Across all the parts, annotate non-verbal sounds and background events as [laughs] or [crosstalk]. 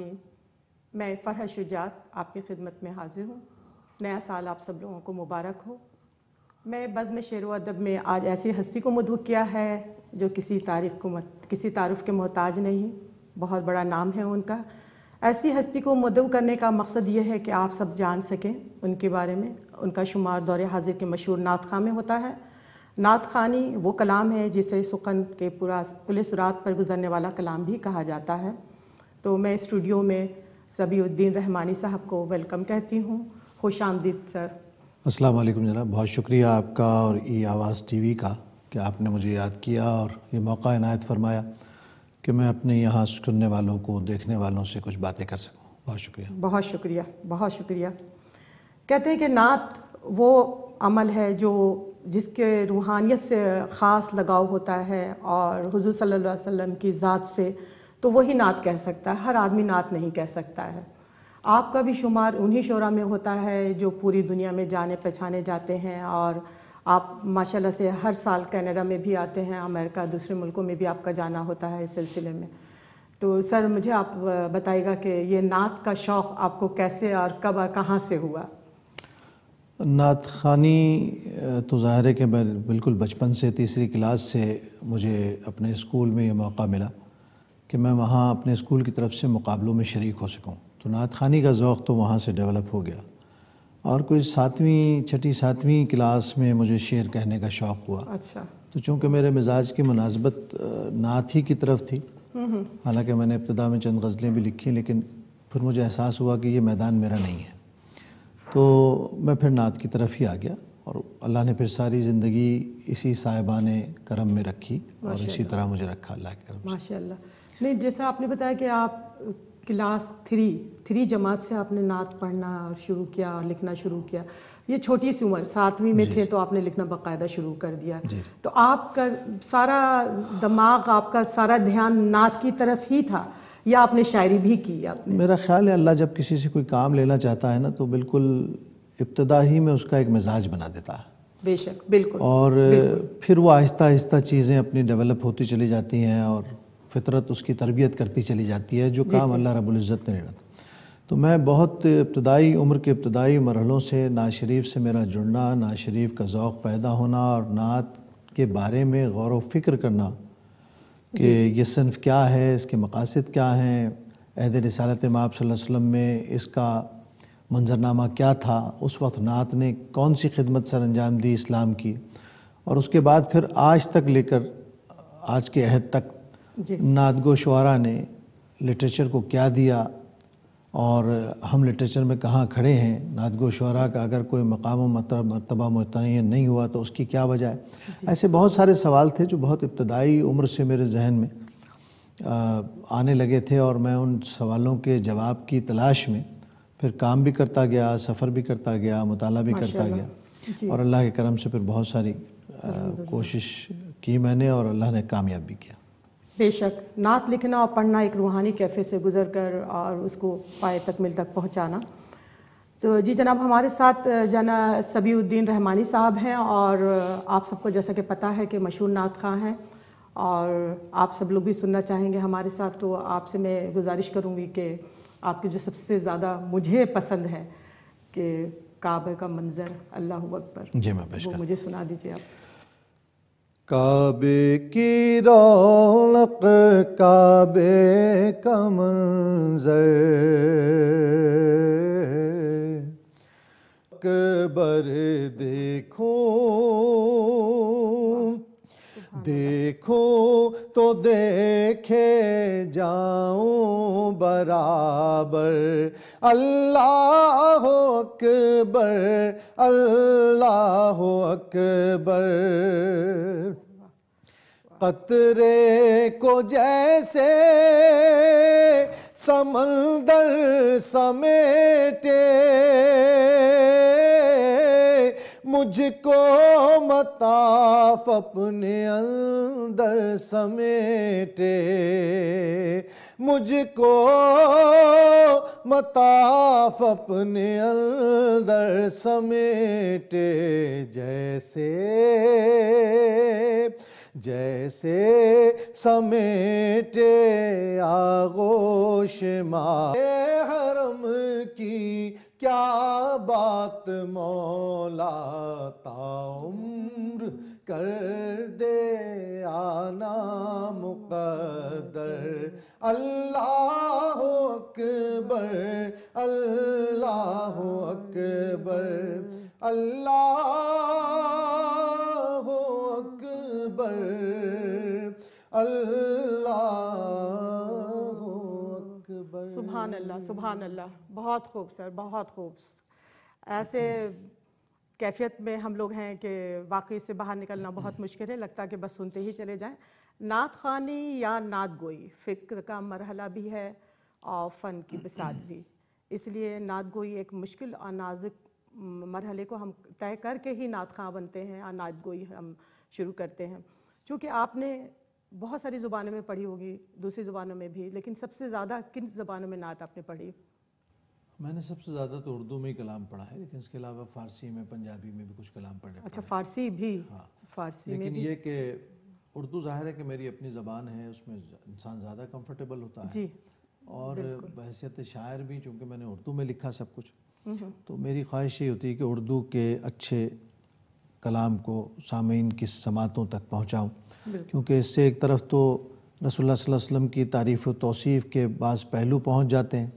नाजरीन मैं फ़रह शुजात आपकी खिदमत में हाजिर हूँ नया साल आप सब लोगों को मुबारक हो मैं बज़म शेर व अदब में आज ऐसी हस्ती को मधु किया है जो किसी तारीफ़ को मत किसी तारुफ के मोहताज नहीं बहुत बड़ा नाम है उनका ऐसी हस्ती को मदव करने का मकसद ये है कि आप सब जान सकें उनके बारे में उनका शुमार दौरे हाजिर के मशहूर नात खां में होता है नात खानी वो कलाम है जिसे सुकन के पूरा पुलिस रात पर गुजरने वाला कलाम भी कहा जाता है तो मैं स्टूडियो में सबीउद्दीन रहमानी साहब को वेलकम कहती हूँ खुश आमदीद सर अस्सलाम वालेकुम जनाब बहुत शुक्रिया आपका और ई आवाज़ टीवी का कि आपने मुझे याद किया और ये मौका इनायत फरमाया कि मैं अपने यहाँ सुनने वालों को देखने वालों से कुछ बातें कर सकूँ बहुत शुक्रिया बहुत शुक्रिया बहुत शुक्रिया कहते हैं कि नात वो अमल है जो जिसके रूहानियत से ख़ास लगाव होता है और हुजूर सल्लल्लाहु अलैहि वसल्लम की ज़ात से तो वही नात कह सकता है हर आदमी नात नहीं कह सकता है आपका भी शुमार उन्हीं शोरा में होता है जो पूरी दुनिया में जाने पहचाने जाते हैं और आप माशाल्लाह से हर साल कनाडा में भी आते हैं अमेरिका दूसरे मुल्कों में भी आपका जाना होता है इस सिलसिले में तो सर मुझे आप बताइएगा कि ये नात का शौक़ आपको कैसे और कब और कहाँ से हुआ नात खानी तो ज़ाहिर है कि मैं बिल्कुल बचपन से तीसरी क्लास से मुझे अपने स्कूल में ये मौका मिला कि मैं वहाँ अपने स्कूल की तरफ से मुकाबलों में शरीक हो सकूँ तो नात खानी का ओक़ तो वहाँ से डेवलप हो गया और कोई सातवीं छठी सातवीं क्लास में मुझे शेर कहने का शौक़ हुआ अच्छा तो चूँकि मेरे मिजाज की मुनासबत नात ही की तरफ थी हालांकि मैंने इब्तदा में चंद गज़लें भी लिखी लेकिन फिर मुझे एहसास हुआ कि ये मैदान मेरा नहीं है तो मैं फिर नात की तरफ ही आ गया और अल्लाह ने फिर सारी ज़िंदगी इसी साहिबा ने करम में रखी और इसी तरह मुझे रखा अल्लाह के करम माशा नहीं जैसा आपने बताया कि आप क्लास थ्री थ्री जमात से आपने नात पढ़ना शुरू किया और लिखना शुरू किया ये छोटी सी उम्र सातवीं में थे तो आपने लिखना बाकायदा शुरू कर दिया तो आपका सारा दिमाग आपका सारा ध्यान नात की तरफ ही था या आपने शायरी भी की आपने मेरा ख्याल है अल्लाह जब किसी से कोई काम लेना चाहता है ना तो बिल्कुल इब्तदा ही में उसका एक मिजाज बना देता है बेशक बिल्कुल और बिल्कुल। फिर वो आहिस्ता आहिस्ता चीज़ें अपनी डेवलप होती चली जाती हैं और फितरत उसकी तरबियत करती चली जाती है जो काम अल्लाह रबुल्ज़त ने रखा तो मैं बहुत इब्तदाई उम्र के इब्तदाई मरहलों से नाज शरीफ से मेरा जुड़ना नाज शरीफ का जौक़ पैदा होना और नात के बारे में गौर व फिक्र करना कि ये सिनफ क्या है इसके मकासद क्या हैं अहद रसालत माप वसम में इसका मंजरनामा क्या था उस वक्त नात ने कौन सी खिदमत सर अंजाम दी इस्लाम की और उसके बाद फिर आज तक लेकर आज के अहद तक नादगो शुरा ने लिटरेचर को क्या दिया और हम लिटरेचर में कहाँ खड़े हैं नादगो गोशवारा का अगर कोई मकाम मतलब मरतबा मतन नहीं हुआ तो उसकी क्या वजह है ऐसे बहुत सारे सवाल थे जो बहुत इब्तदाई उम्र से मेरे जहन में आने लगे थे और मैं उन सवालों के जवाब की तलाश में फिर काम भी करता गया सफ़र भी करता गया मताल भी करता गया और अल्लाह के करम से फिर बहुत सारी कोशिश की मैंने और अल्लाह ने कामयाब भी किया बेशक नात लिखना और पढ़ना एक रूहानी कैफ़े से गुज़र कर और उसको पाए तकमिल तक पहुँचाना तो जी जनाब हमारे साथ जना सबीउद्दीन रहमानी साहब हैं और आप सबको जैसा कि पता है कि मशहूर नात खां हैं और आप सब लोग भी सुनना चाहेंगे हमारे साथ तो आपसे मैं गुजारिश करूँगी कि आपके जो सबसे ज़्यादा मुझे पसंद है कि काबे का मंज़र अल्लाह अकबर जी मैं वो मुझे सुना दीजिए आप काबे की रौलक काबे कम मंजर देखो देखो तो देखे जाऊं बराबर अल्लाह अकबर अल्लाह अकबर कतरे को जैसे समंदर समेटे मुझको मताफ अपने अंदर समेटे मुझको मताफ अपने अंदर समेटे जैसे जैसे समेटे आगोश मा हरम की क्या बात मौला ताउम्र कर दे आना मुकदर अल्लाह अकबर अल्लाह अकबर अल्लाह अल्लाह सुबहान हम्म। अल्लाह बहुत खूब सर बहुत खूब ऐसे कैफियत में हम लोग हैं कि वाकई से बाहर निकलना बहुत मुश्किल है लगता कि बस सुनते ही चले जाएं नात खानी या नात गोई फ़िक्र का मरहला भी है और फ़न की बिसात भी इसलिए नात गोई एक मुश्किल और नाजुक मरहले को हम तय करके ही नात खां बनते हैं और नात गोई हम शुरू करते हैं चूँकि आपने बहुत सारी ज़ुबानों में पढ़ी होगी दूसरी ज़ुबानों में भी लेकिन सबसे ज़्यादा किन ज़ुबानों में नात आपने पढ़ी मैंने सबसे ज़्यादा तो उर्दू में ही कलाम पढ़ा है लेकिन इसके अलावा फ़ारसी में पंजाबी में भी कुछ कलाम पढ़े अच्छा फ़ारसी भी हाँ फ़ारसी लेकिन ये कि उर्दू ज़ाहिर है कि मेरी अपनी ज़बान है उसमें इंसान ज़्यादा कम्फर्टेबल होता है जी और बहसीत शायर भी चूँकि मैंने उर्दू में लिखा सब कुछ हम्म। तो मेरी ख्वाहिश ये होती है कि उर्दू के अच्छे कलाम को सामीन की समातों तक पहुँचाऊँ क्योंकि इससे एक तरफ तो रसोल्ला वसम की तारीफ़ व तोसीफ़ के बाद पहलू पहुँच जाते हैं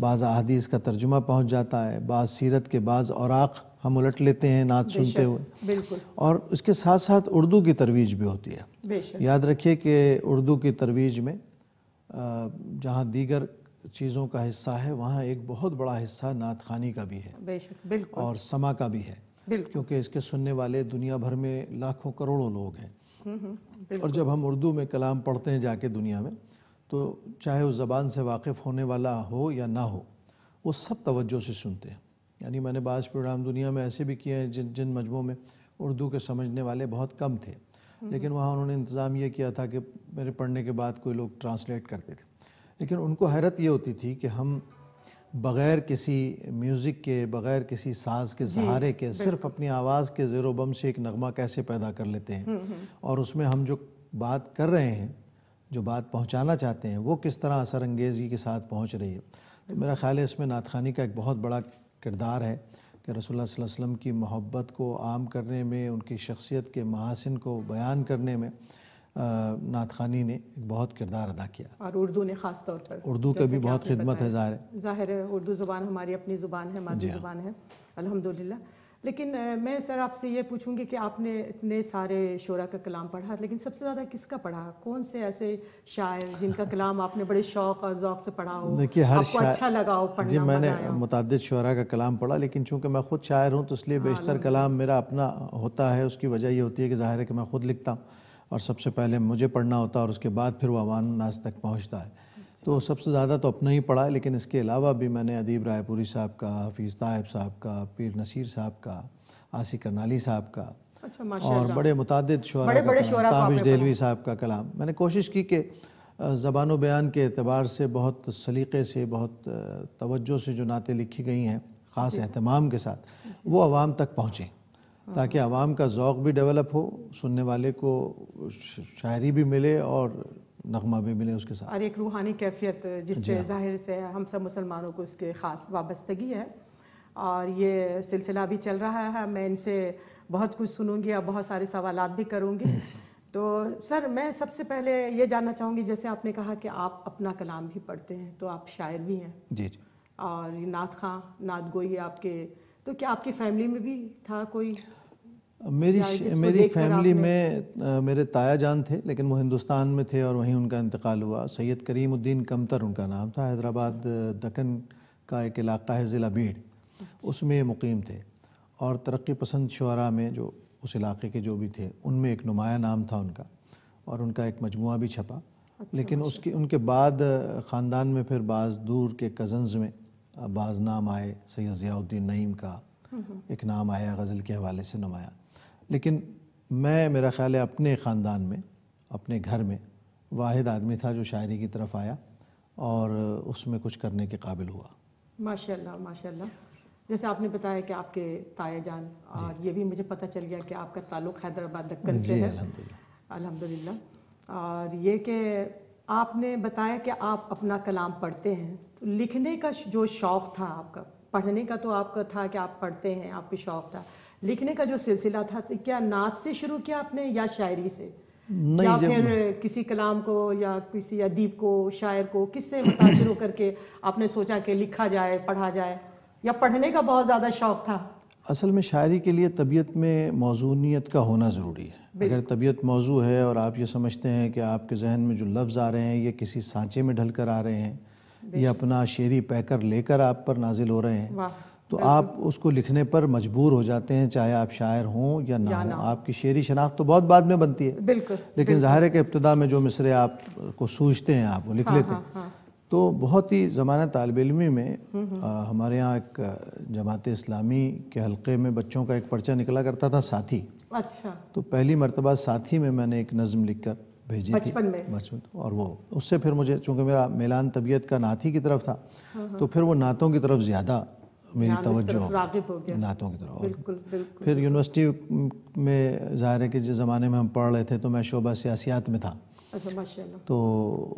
बाज़ अहदीस का तर्जुमा पहुँच जाता है बाज़ सीरत के बाद औराक़ हम उलट लेते हैं नात सुनते हुए और इसके साथ साथ उर्दू की तरवीज भी होती है याद रखिए कि उर्दू की तरवीज में जहाँ दीगर चीज़ों का हिस्सा है वहाँ एक बहुत बड़ा हिस्सा नात खानी का भी है और समा का भी है क्योंकि इसके सुनने वाले दुनिया भर में लाखों करोड़ों लोग हैं और जब हम उर्दू में कलाम पढ़ते हैं जाके दुनिया में तो चाहे उस ज़बान से वाकिफ़ होने वाला हो या ना हो वो सब तवज्जो से सुनते हैं यानी मैंने बाज़ प्रोग्राम दुनिया में ऐसे भी किए हैं जिन जिन मजमों में उर्दू के समझने वाले बहुत कम थे लेकिन वहाँ उन्होंने इंतज़ाम ये किया था कि मेरे पढ़ने के बाद कोई लोग ट्रांसलेट करते थे लेकिन उनको हैरत ये होती थी कि हम बग़ैर किसी म्यूज़िक के बग़ैर किसी साज के सहारे के सिर्फ अपनी आवाज़ के ज़ेरो बम से एक नगमा कैसे पैदा कर लेते हैं हम्म, हम्म। और उसमें हम जो बात कर रहे हैं जो बात पहुंचाना चाहते हैं वो किस तरह असर अंगेज़ी के साथ पहुंच रही है तो मेरा ख्याल है इसमें नात खानी का एक बहुत बड़ा किरदार है कि रसोल्ला वसलम की मोहब्बत को आम करने में उनकी शख्सियत के महासिन को बयान करने में नात खानी ने एक बहुत किरदार अदा किया और उर्दू ने ख़ास तौर पर उर्दू का भी बहुत खिदमत है ज़ाहिर ज़ाहिर है उर्दू ज़ुबान हमारी अपनी ज़ुबान है मादी हाँ। ज़ुबान है अल्हम्दुलिल्लाह लेकिन मैं सर आपसे ये पूछूंगी कि आपने इतने सारे शोरा का कलाम पढ़ा लेकिन सबसे ज़्यादा किसका पढ़ा कौन से ऐसे शायर जिनका कलाम आपने बड़े शौक और ओक़ से पढ़ा हो देखिए हर आपको अच्छा लगा हो पढ़ना जी मैंने मुतद शरा का कलाम पढ़ा लेकिन चूँकि मैं खुद शायर हूँ तो इसलिए हाँ, बेशतर कलाम मेरा अपना होता है उसकी वजह ये होती है कि ज़ाहिर है कि मैं खुद लिखता हूँ और सबसे पहले मुझे पढ़ना होता है और उसके बाद फिर वो अवान नाज तक पहुँचता है तो सबसे ज़्यादा तो अपना ही पढ़ा है लेकिन इसके अलावा भी मैंने अदीब रायपुरी साहब का हफीज़ ताहिब साहब का पीर नसीर साहब का आसी करनाली साहब का अच्छा, और बड़े मुतद ताबिज देलवी साहब का कलाम मैंने कोशिश की कि ज़बान बयान के अतबार से बहुत सलीक़े से बहुत तवज्जो से जो नातें लिखी गई हैं ख़ास अहतमाम के साथ वो आवाम तक पहुँचें ताकि आवाम का ज़ौक भी डेवलप हो सुनने वाले को शायरी भी मिले और नगमा भी मिले उसके साथ और एक रूहानी कैफियत जिससे हाँ। जाहिर से हम सब मुसलमानों को इसके ख़ास वाबस्तगी है और ये सिलसिला भी चल रहा है मैं इनसे बहुत कुछ सुनूंगी और बहुत सारे सवाल भी करूँगी [clears throat] तो सर मैं सबसे पहले ये जानना चाहूँगी जैसे आपने कहा कि आप अपना कलाम भी पढ़ते हैं तो आप शायर भी हैं जी जी और नात खां नात गोई आपके तो क्या आपकी फैमिली में भी था कोई मेरी मेरी फैमिली में मेरे ताया जान थे लेकिन वो हिंदुस्तान में थे और वहीं उनका इंतकाल हुआ सैयद करीमुद्दीन कमतर उनका नाम था हैदराबाद दक्कन का एक इलाका है ज़िला बीड़ अच्छा। उसमें मुकीम थे और तरक्की पसंद शुरा में जो उस इलाके के जो भी थे उनमें एक नुमाया नाम था उनका और उनका एक मजमु भी छपा अच्छा, लेकिन अच्छा। उसकी उनके बाद ख़ानदान में फिर बाज़ दूर के कज़न्स में बाज़ नाम आए सैयद ज़ियाउद्दीन नईम का एक नाम आया गज़ल के हवाले से नुमाया लेकिन मैं मेरा ख़्याल है अपने ख़ानदान में अपने घर में वाहिद आदमी था जो शायरी की तरफ आया और उसमें कुछ करने के काबिल हुआ माशाल्लाह माशाल्लाह जैसे आपने बताया कि आपके ताया जान और ये भी मुझे पता चल गया कि आपका ताल्लुक़ हैदराबाद दक्कन से है अल्हम्दुलिल्लाह और ये कि आपने बताया कि आप अपना कलाम पढ़ते हैं तो लिखने का जो शौक़ था आपका पढ़ने का तो आपका था कि आप पढ़ते हैं आपके शौक़ था लिखने का जो सिलसिला था तो क्या नाच से शुरू किया आपने या शायरी से नहीं या फिर किसी कलाम को या किसी अदीब को शायर को किससे मुतासर होकर के आपने सोचा कि लिखा जाए पढ़ा जाए या पढ़ने का बहुत ज़्यादा शौक़ था असल में शायरी के लिए तबीयत में मौजूनीत का होना ज़रूरी है अगर तबीयत मौजू है और आप ये समझते हैं कि आपके जहन में जो लफ्ज़ आ रहे हैं ये किसी सांचे में ढल कर आ रहे हैं या अपना शेरी पैकर लेकर आप पर नाजिल हो रहे हैं तो आप उसको लिखने पर मजबूर हो जाते हैं चाहे आप शायर हों या ना, या ना। हो आपकी शेरी शनाख्त तो बहुत बाद में बनती है बिल्कुल लेकिन ज़ाहिर है कि इब्तदा में जो मिसरे आप को सूझते हैं आप वो लिख हाँ, लेते हैं हाँ, हाँ। तो बहुत ही ज़माना तलब इलमी में आ, हमारे यहाँ एक जमात इस्लामी के हलक़े में बच्चों का एक पर्चा निकला करता था साथी अच्छा तो पहली मरतबा साथी में मैंने एक नज़म लिख कर भेजी थी बचपन और वो उससे फिर मुझे चूँकि मेरा मेलान तबीयत का नाथी की तरफ था हाँ, हाँ। तो फिर वो नातों की तरफ ज़्यादा मेरी तवज्जो नातों की तरफ फिर यूनिवर्सिटी में ज़ाहिर है कि जिस ज़माने में हम पढ़ रहे थे तो मैं शोबा सियासियात में था अच्छा तो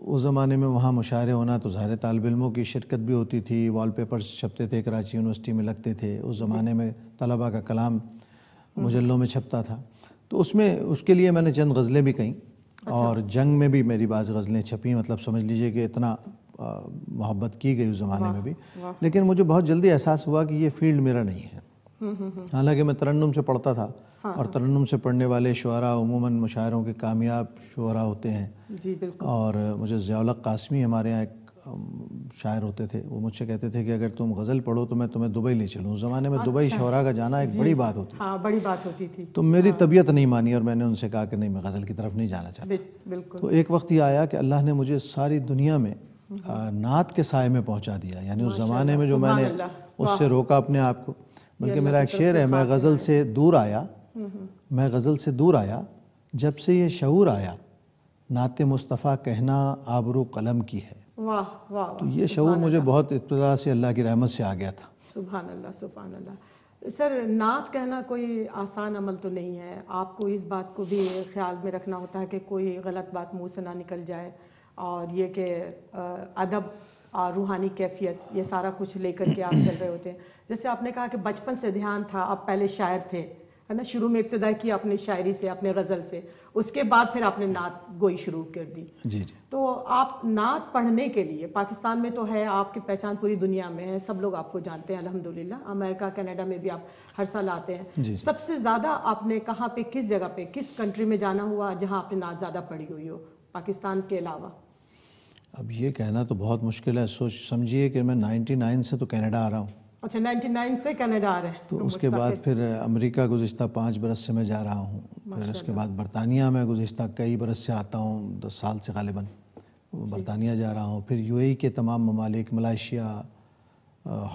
उस ज़माने में वहाँ मुशारे होना तो ज़ाहिर तालब इलमों की शिरकत भी होती थी वाल पेपर्स छपते थे कराची यूनिवर्सिटी में लगते थे उस ज़माने में तलबा का कलाम हम्म। मुजल्लों में छपता था तो उसमें उसके लिए मैंने चंद गज़लें भी कहीं अच्छा। और जंग में भी मेरी बाज़ गज़लें छपी मतलब समझ लीजिए कि इतना मोहब्बत की गई उस ज़माने में भी लेकिन मुझे बहुत जल्दी एहसास हुआ कि ये फील्ड मेरा नहीं है हम्म, हम्म, हालाँकि मैं तरन्नम से पढ़ता था हाँ, और हाँ। तरन्नम से पढ़ने वाले शुरा उमूमन मुशायरों के कामयाब शुरा होते हैं जी बिल्कुल और मुझे ज़ियालक कासमी हमारे यहाँ एक शायर होते थे वो मुझसे कहते थे कि अगर तुम गज़ल पढ़ो तो मैं तुम्हें दुबई ले चलूँ उस ज़माने में दुबई अच्छा। शुरा का जाना एक बड़ी बात होती हाँ बड़ी बात होती थी तो मेरी हाँ। तबीयत नहीं मानी और मैंने उनसे कहा कि नहीं मैं गज़ल की तरफ नहीं जाना चाहता बिल्कुल तो एक वक्त ये आया कि अल्लाह ने मुझे सारी दुनिया में हम्म। नात के साय में पहुँचा दिया यानी उस ज़माने में जो मैंने उससे रोका अपने आप को बल्कि मेरा एक शेर है मैं गज़ल से दूर आया मैं गज़ल से दूर आया जब से ये शूर आया नात मुस्तफ़ा कहना आबरू कलम की है वाह वाह तो ये शूर मुझे बहुत इब्तदा से अल्लाह की रहमत से आ गया था सुबह अल्लाह सुबह अल्लाह सर नात कहना कोई आसान अमल तो नहीं है आपको इस बात को भी ख्याल में रखना होता है कि कोई गलत बात मुँह से ना निकल जाए और ये कि अदब और रूहानी कैफियत ये सारा कुछ लेकर के आप चल रहे होते हैं जैसे आपने कहा कि बचपन से ध्यान था आप पहले शायर थे है ना शुरू में इब्तदा की आपने शायरी से अपने गज़ल से उसके बाद फिर आपने नात गोई शुरू कर दी जी जी तो आप नात पढ़ने के लिए पाकिस्तान में तो है आपकी पहचान पूरी दुनिया में है सब लोग आपको जानते हैं अल्हम्दुलिल्लाह अमेरिका कनाडा में भी आप हर साल आते हैं सबसे ज़्यादा आपने कहाँ पे किस जगह पे किस कंट्री में जाना हुआ जहाँ आपने नात ज़्यादा पढ़ी हुई हो पाकिस्तान के अलावा अब ये कहना तो बहुत मुश्किल है सोच समझिए कि मैं नाइन से तो कैनेडा आ रहा हूँ अच्छा 99 से कनाडा आ रहे हैं तो, तो उसके बाद फिर अमेरिका गुजशत पाँच बरस से मैं जा रहा हूँ फिर उसके बाद बरतानिया में गुज्त कई बरस से आता हूँ दस साल से गालिबा बरतानिया जा रहा हूँ फिर यू e के तमाम ममालिक मलाइशिया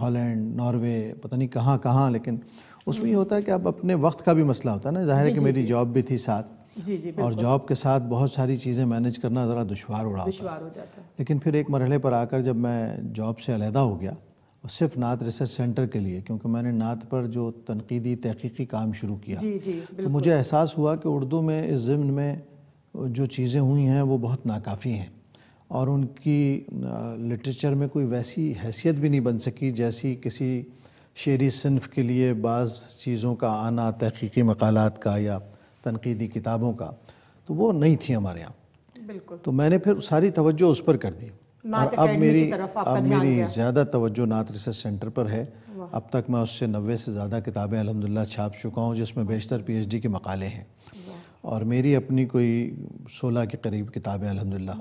हॉलैंड नॉर्वे पता नहीं कहाँ कहाँ लेकिन उसमें ये हम्म। होता है कि अब अपने वक्त का भी मसला होता है ना जाहिर है कि मेरी जॉब भी थी साथ जी जी और जॉब के साथ बहुत सारी चीज़ें मैनेज करना ज़रा दुशवार हो रहा होता है लेकिन फिर एक मरहले पर आकर जब मैं जॉब से अलहदा हो गया सिर्फ नात रिसर्च सेंटर के लिए क्योंकि मैंने नात पर जो तनकीदी तहकीकी काम शुरू किया जी, जी, तो मुझे एहसास हुआ कि उर्दू में इस ज़मन में जो चीज़ें हुई हैं वो बहुत नाकाफ़ी हैं और उनकी लिटरेचर में कोई वैसी हैसियत भी नहीं बन सकी जैसी किसी शेरी सिनफ के लिए बाज़ चीज़ों का आना तहकीकी मकालत का या तनकीदी किताबों का तो वो नहीं थी हमारे यहाँ तो मैंने फिर सारी तवज्जो उस पर कर दी और अब मेरी अब मेरी ज़्यादा तवज्जो नात रिसर्च सेंटर पर है अब तक मैं उससे नबे से ज़्यादा किताबें अलहमदिल्ला छाप चुका हूँ जिसमें बेशतर पीएचडी के मकाले हैं और मेरी अपनी कोई सोलह के करीब किताबें अलहमदिल्ला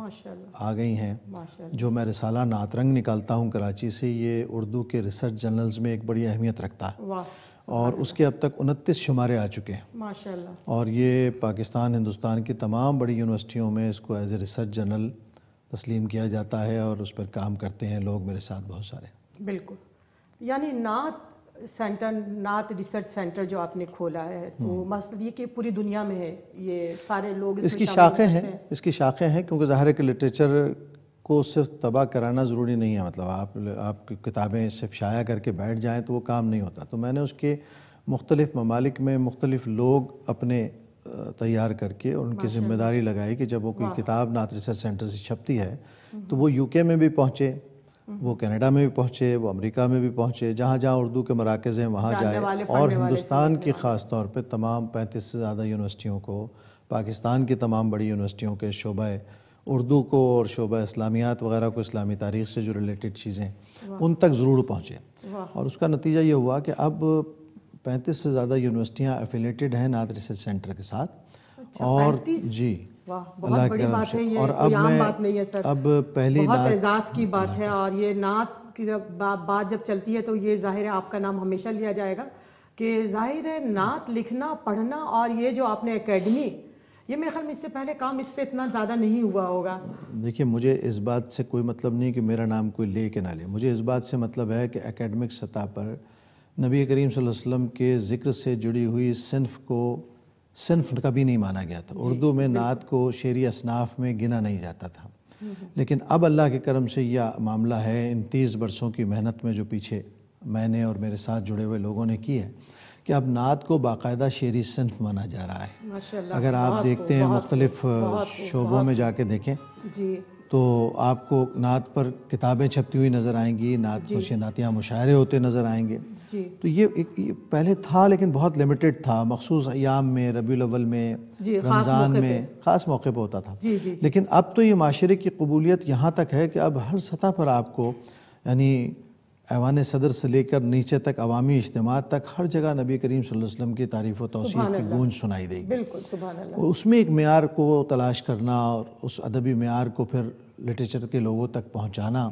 आ गई हैं जो मैं रिसाला नातरंग निकालता हूँ कराची से ये उर्दू के रिसर्च जर्नल्स में एक बड़ी अहमियत रखता है और उसके अब तक उनतीस शुमारे आ चुके हैं और ये पाकिस्तान हिंदुस्तान की तमाम बड़ी यूनिवर्सिटियों में इसको एज ए रिसर्च जर्नल तस्लीम किया जाता है और उस पर काम करते हैं लोग मेरे साथ बहुत सारे बिल्कुल यानी नात सेंटर नात रिसर्च सेंटर जो आपने खोला है तो हम्म। मकसद ये कि पूरी दुनिया में है ये सारे लोग इसकी शाखें हैं है। इसकी शाखें हैं क्योंकि ज़ाहिर के लिटरेचर को सिर्फ तबाह कराना ज़रूरी नहीं है मतलब आप आप किताबें सिर्फ शाया करके बैठ जाएं तो वो काम नहीं होता तो मैंने उसके मुख्तलिफ़ ममालिक में मुख्तलिफ़ लोग अपने तैयार करके और उनकी जिम्मेदारी लगाई कि जब वो कोई किताब नात रिसर्च सेंटर से छपती है हम्म। तो वो यूके में भी पहुँचे हम्म। वो कनाडा में भी पहुँचे वो अमेरिका में भी पहुँचे जहाँ जहाँ उर्दू के मराकज़ हैं वहाँ जाए और हिंदुस्तान की ख़ास तौर पर तमाम पैंतीस से ज़्यादा यूनिवर्सिटियों को पाकिस्तान की तमाम बड़ी यूनिवर्सिटियों के शोबा उर्दू को और शोबा इस्लामियात वगैरह को इस्लामी तारीख से जो रिलेटेड चीज़ें उन तक ज़रूर पहुँचे और उसका नतीजा ये हुआ कि अब पैंतीस से ज़्यादा यूनिवर्सिटियाँ एफिलेटेड हैं नाथ रिसर्च सेंटर के साथ अच्छा, और 35? जी अल्लाह के बात है ये और अब मैं बात नहीं है सर अब पहली बहुत एजाज की बात है और ये नाथ की बात जब चलती है तो ये जाहिर है आपका नाम हमेशा लिया जाएगा कि जाहिर है नात लिखना पढ़ना और ये जो आपने एकेडमी ये मेरे ख्याल में इससे पहले काम इस पर इतना ज़्यादा नहीं हुआ होगा देखिए मुझे इस बात से कोई मतलब नहीं कि मेरा नाम कोई ले के ना ले मुझे इस बात से मतलब है कि एकेडमिक सतह पर नबी करीम वसल्लम के ज़िक्र से जुड़ी हुई सिनफ को सिनफ कभी नहीं माना गया था उर्दू में नात को शेरी असनाफ में गिना नहीं जाता था हम्म, हम्म। लेकिन अब अल्लाह के करम से यह मामला है इन तीस बरसों की मेहनत में जो पीछे मैंने और मेरे साथ जुड़े हुए लोगों ने की है कि अब नात को बाकायदा शेरी सिनफ माना जा रहा है अगर आप देखते हैं मुख्तलिफ शोबों में जाके देखें तो आपको नात पर किताबें छपती हुई नज़र आएंगी नात खुशियाँ नातियाँ मुशायरे होते नज़र आएंगे तो ये एक ये पहले था लेकिन बहुत लिमिटेड था मखसूस अयाम में रबी अवल में रमज़ान में ख़ास मौके पर होता था जी, जी, लेकिन अब तो ये माशरे की कबूलियत यहाँ तक है कि अब हर सतह पर आपको यानी ऐवान सदर से लेकर नीचे तक अवामी इज्तम तक हर जगह नबी करीम वसल्लम की तारीफ़ व तोसीफ़ की गूंज सुनाई देगी और उसमें एक मैार को तलाश करना और उस अदबी मैार को फिर लिटरेचर के लोगों तक पहुँचाना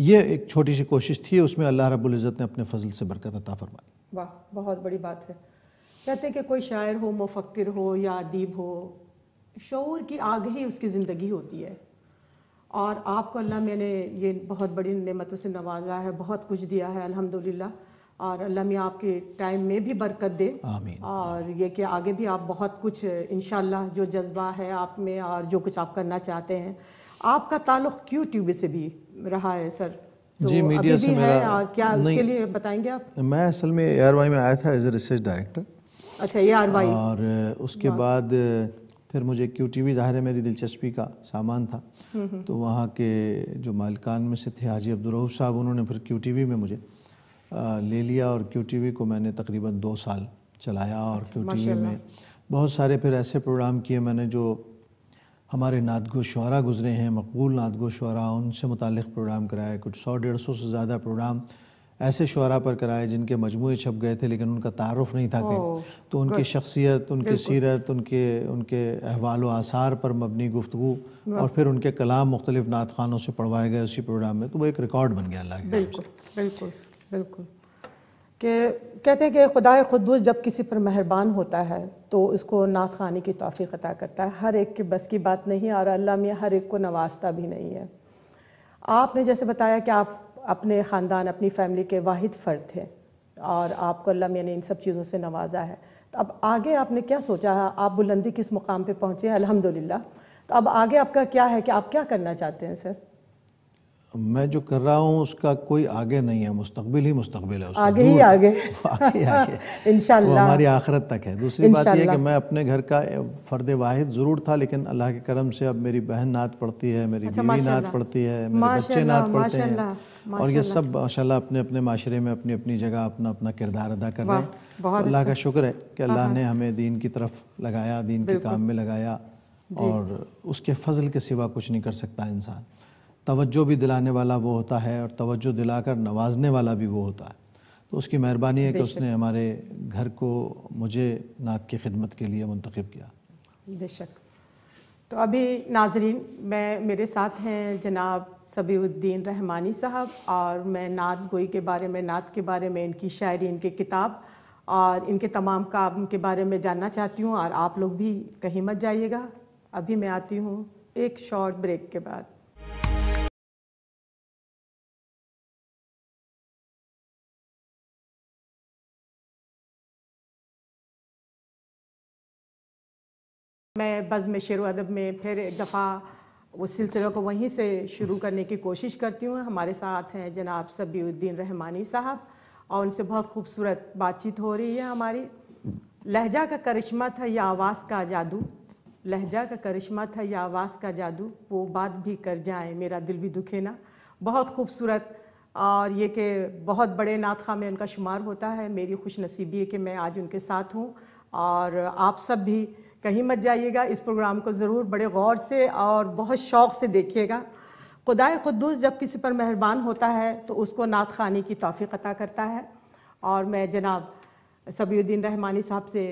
ये एक छोटी सी कोशिश थी उसमें अल्लाह रबुल्ज़त ने अपने फजल से बरकत अता फरमाई वाह बहुत बड़ी बात है कहते हैं कि कोई शायर हो मुफक्र हो या अदीब हो शूर की आग ही उसकी ज़िंदगी होती है और आपको अल्लाह मैंने ये बहुत बड़ी नेमतों से नवाजा है बहुत कुछ दिया है अल्हम्दुलिल्लाह और अल्लाह मियाँ आपके टाइम में भी बरकत दे आमीन और ये कि आगे भी आप बहुत कुछ इन जो जज्बा है आप में और जो कुछ आप करना चाहते हैं आपका ताल्लुक़ क्यों ट्यूबे से भी रहा है सर तो जी मीडिया से मेरा क्या उसके लिए बताएंगे आप मैं असल में ए में आया था एज ए रिसर्च डायरेक्टर अच्छा ये आर और उसके बाद फिर मुझे क्यू टी वी ज़ाहिर है मेरी दिलचस्पी का सामान था हम्म, हम्म। तो वहाँ के जो मालिकान में से थे हाजी अब्दुलरऊ साहब उन्होंने फिर क्यू टी वी में मुझे ले लिया और क्यू टी वी को मैंने तकरीबन दो साल चलाया और क्यू टी वी में बहुत सारे फिर ऐसे प्रोग्राम किए मैंने जो हमारे नादगो शुरा गुज़रे हैं मकबूल नादगो शुरा उनसे मुतक़ प्रोग्राम कराए कुछ सौ डेढ़ सौ से ज़्यादा प्रोग्राम ऐसे शुरा पर कराए जिनके मजमू छप गए थे लेकिन उनका तारफ़ नहीं था कि तो उनकी शख्सियत उनकी सीरत उनके उनके अहवाल व आसार पर मबनी गुफ्तु और फिर उनके कलाम मुख्तलिफ नात खानों से पढ़वाए गए उसी प्रोग्राम में तो वो एक रिकॉर्ड बन गया अल्लाह बिल्कुल बिल्कुल कि कहते हैं कि खुदा खुदूस जब किसी पर मेहरबान होता है तो उसको नात खाने की तोफ़ी अता करता है हर एक के बस की बात नहीं और अल्लाह में हर एक को नवाजता भी नहीं है आपने जैसे बताया कि आप अपने ख़ानदान अपनी फैमिली के वाहिद फ़र्द थे और आपको अल्लाह में इन सब चीज़ों से नवाजा है तो अब आगे आपने क्या सोचा है आप बुलंदी किस मुकाम पे पहुँचे हैं तो अब आगे आपका क्या है कि आप क्या करना चाहते हैं सर मैं जो कर रहा हूँ उसका कोई आगे नहीं है मुस्तबिल ही मुस्तबिल है उसका आगे ही आगे [laughs] आगे आगे [laughs] हमारी आखिरत तक है दूसरी बात यह कि मैं अपने घर का फर्द वाहिद ज़रूर था लेकिन अल्लाह के करम से अब मेरी बहन नात पढ़ती है मेरी अच्छा, बीवी नात पढ़ती है मेरे बच्चे नात पढ़ते हैं और ये सब माशाला अपने अपने माशरे में अपनी अपनी जगह अपना अपना किरदार अदा कर रहे हैं अल्लाह का अच्छा। शुक्र है कि हाँ, अल्लाह हाँ। ने हमें दीन की तरफ लगाया दीन के काम में लगाया और उसके फजल के सिवा कुछ नहीं कर सकता इंसान तवज्जो भी दिलाने वाला वो होता है और तवज्जो दिलाकर नवाजने वाला भी वो होता है तो उसकी मेहरबानी है कि उसने हमारे घर को मुझे नात की खिदमत के लिए मुंतखब किया बेशक तो अभी नाजरीन मैं मेरे साथ हैं जनाब सबीउद्दीन रहमानी साहब और मैं नात गोई के बारे में नात के बारे में इनकी शायरी इनकी किताब और इनके तमाम काम के बारे में जानना चाहती हूँ और आप लोग भी कहीं मत जाइएगा अभी मैं आती हूँ एक शॉर्ट ब्रेक के बाद मैं बज़म शेर अदब में फिर एक दफ़ा उस सिलसिले को वहीं से शुरू करने की कोशिश करती हूँ हमारे साथ हैं जनाब सबीउद्दीन रहमानी साहब और उनसे बहुत खूबसूरत बातचीत हो रही है हमारी लहजा का करिश्मा था या आवाज़ का जादू लहजा का करिश्मा था या आवाज़ का जादू वो बात भी कर जाए मेरा दिल भी दुखे ना बहुत खूबसूरत और ये कि बहुत बड़े नातखा में उनका शुमार होता है मेरी खुश नसीबी है कि मैं आज उनके साथ हूँ और आप सब भी कहीं मत जाइएगा इस प्रोग्राम को ज़रूर बड़े गौर से और बहुत शौक़ से देखिएगा खुदाए खुदूस जब किसी पर मेहरबान होता है तो उसको नात खानी की तोफ़ी अता करता है और मैं जनाब सबीद्दीन रहमानी साहब से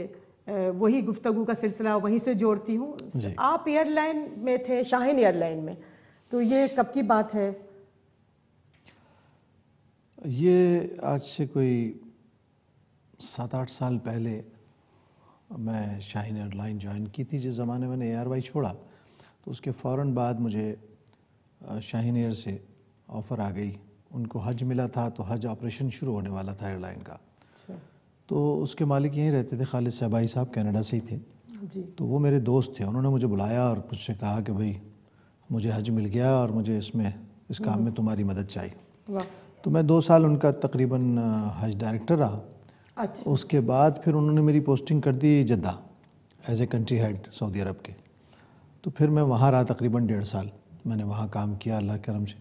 वही गुफ्तु का सिलसिला वहीं से जोड़ती हूँ आप एयरलाइन में थे शाहीन एयरलाइन में तो ये कब की बात है ये आज से कोई सात आठ साल पहले मैं शाहीन एयरलाइन ज्वाइन की थी जिस ज़माने मैंने ए आर वाई छोड़ा तो उसके फ़ौर बाद मुझे शाहीन एयर से ऑफ़र आ गई उनको हज मिला था तो हज ऑपरेशन शुरू होने वाला था एयरलाइन का अच्छा। तो उसके मालिक यहीं रहते थे खालिद सहबाई साहब कैनेडा से ही थे जी। तो वो मेरे दोस्त थे उन्होंने मुझे बुलाया और मुझसे कहा कि भाई मुझे हज मिल गया और मुझे इसमें इस काम में हम्म। तुम्हारी मदद चाहिए तो मैं दो साल उनका तकरीबन हज डायरेक्टर रहा अच्छा उसके बाद फिर उन्होंने मेरी पोस्टिंग कर दी Jeddah as a country head Saudi Arab के तो फिर मैं वहाँ रहा तकरीबन डेढ़ साल मैंने वहाँ काम किया अल्लाह करम से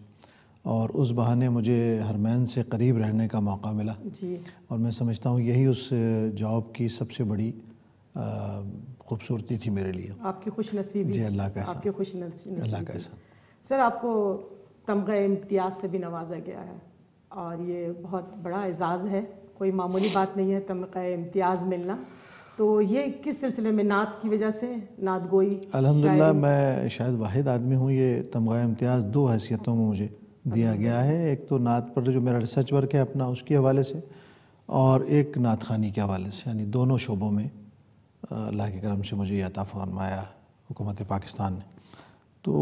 और उस बहाने मुझे हरमैन से करीब रहने का मौका मिला जी। और मैं समझता हूँ यही उस जॉब की सबसे बड़ी खूबसूरती थी मेरे लिए आपकी खुश नसीबी जी अल्लाह का आपकी खुश नसीबी अल्लाह का ऐसा सर आपको तमगा इम्तियाज़ से भी नवाजा गया है और ये बहुत बड़ा एजाज़ है कोई मामूली बात नहीं है तमका इम्तियाज़ मिलना तो ये किस सिलसिले में नात की वजह से नात गोई अलहमदिल्ला मैं शायद वाद आदमी हूँ ये तमगा इम्तियाज़ दो हैसियतों में मुझे दिया गया है एक तो नात पर जो मेरा रिसर्च वर्क है अपना उसके हवाले से और एक नात खानी के हवाले से यानी दोनों शोबों में अल्लाह के करम से मुझे अता फरमाया हुकूमत पाकिस्तान ने तो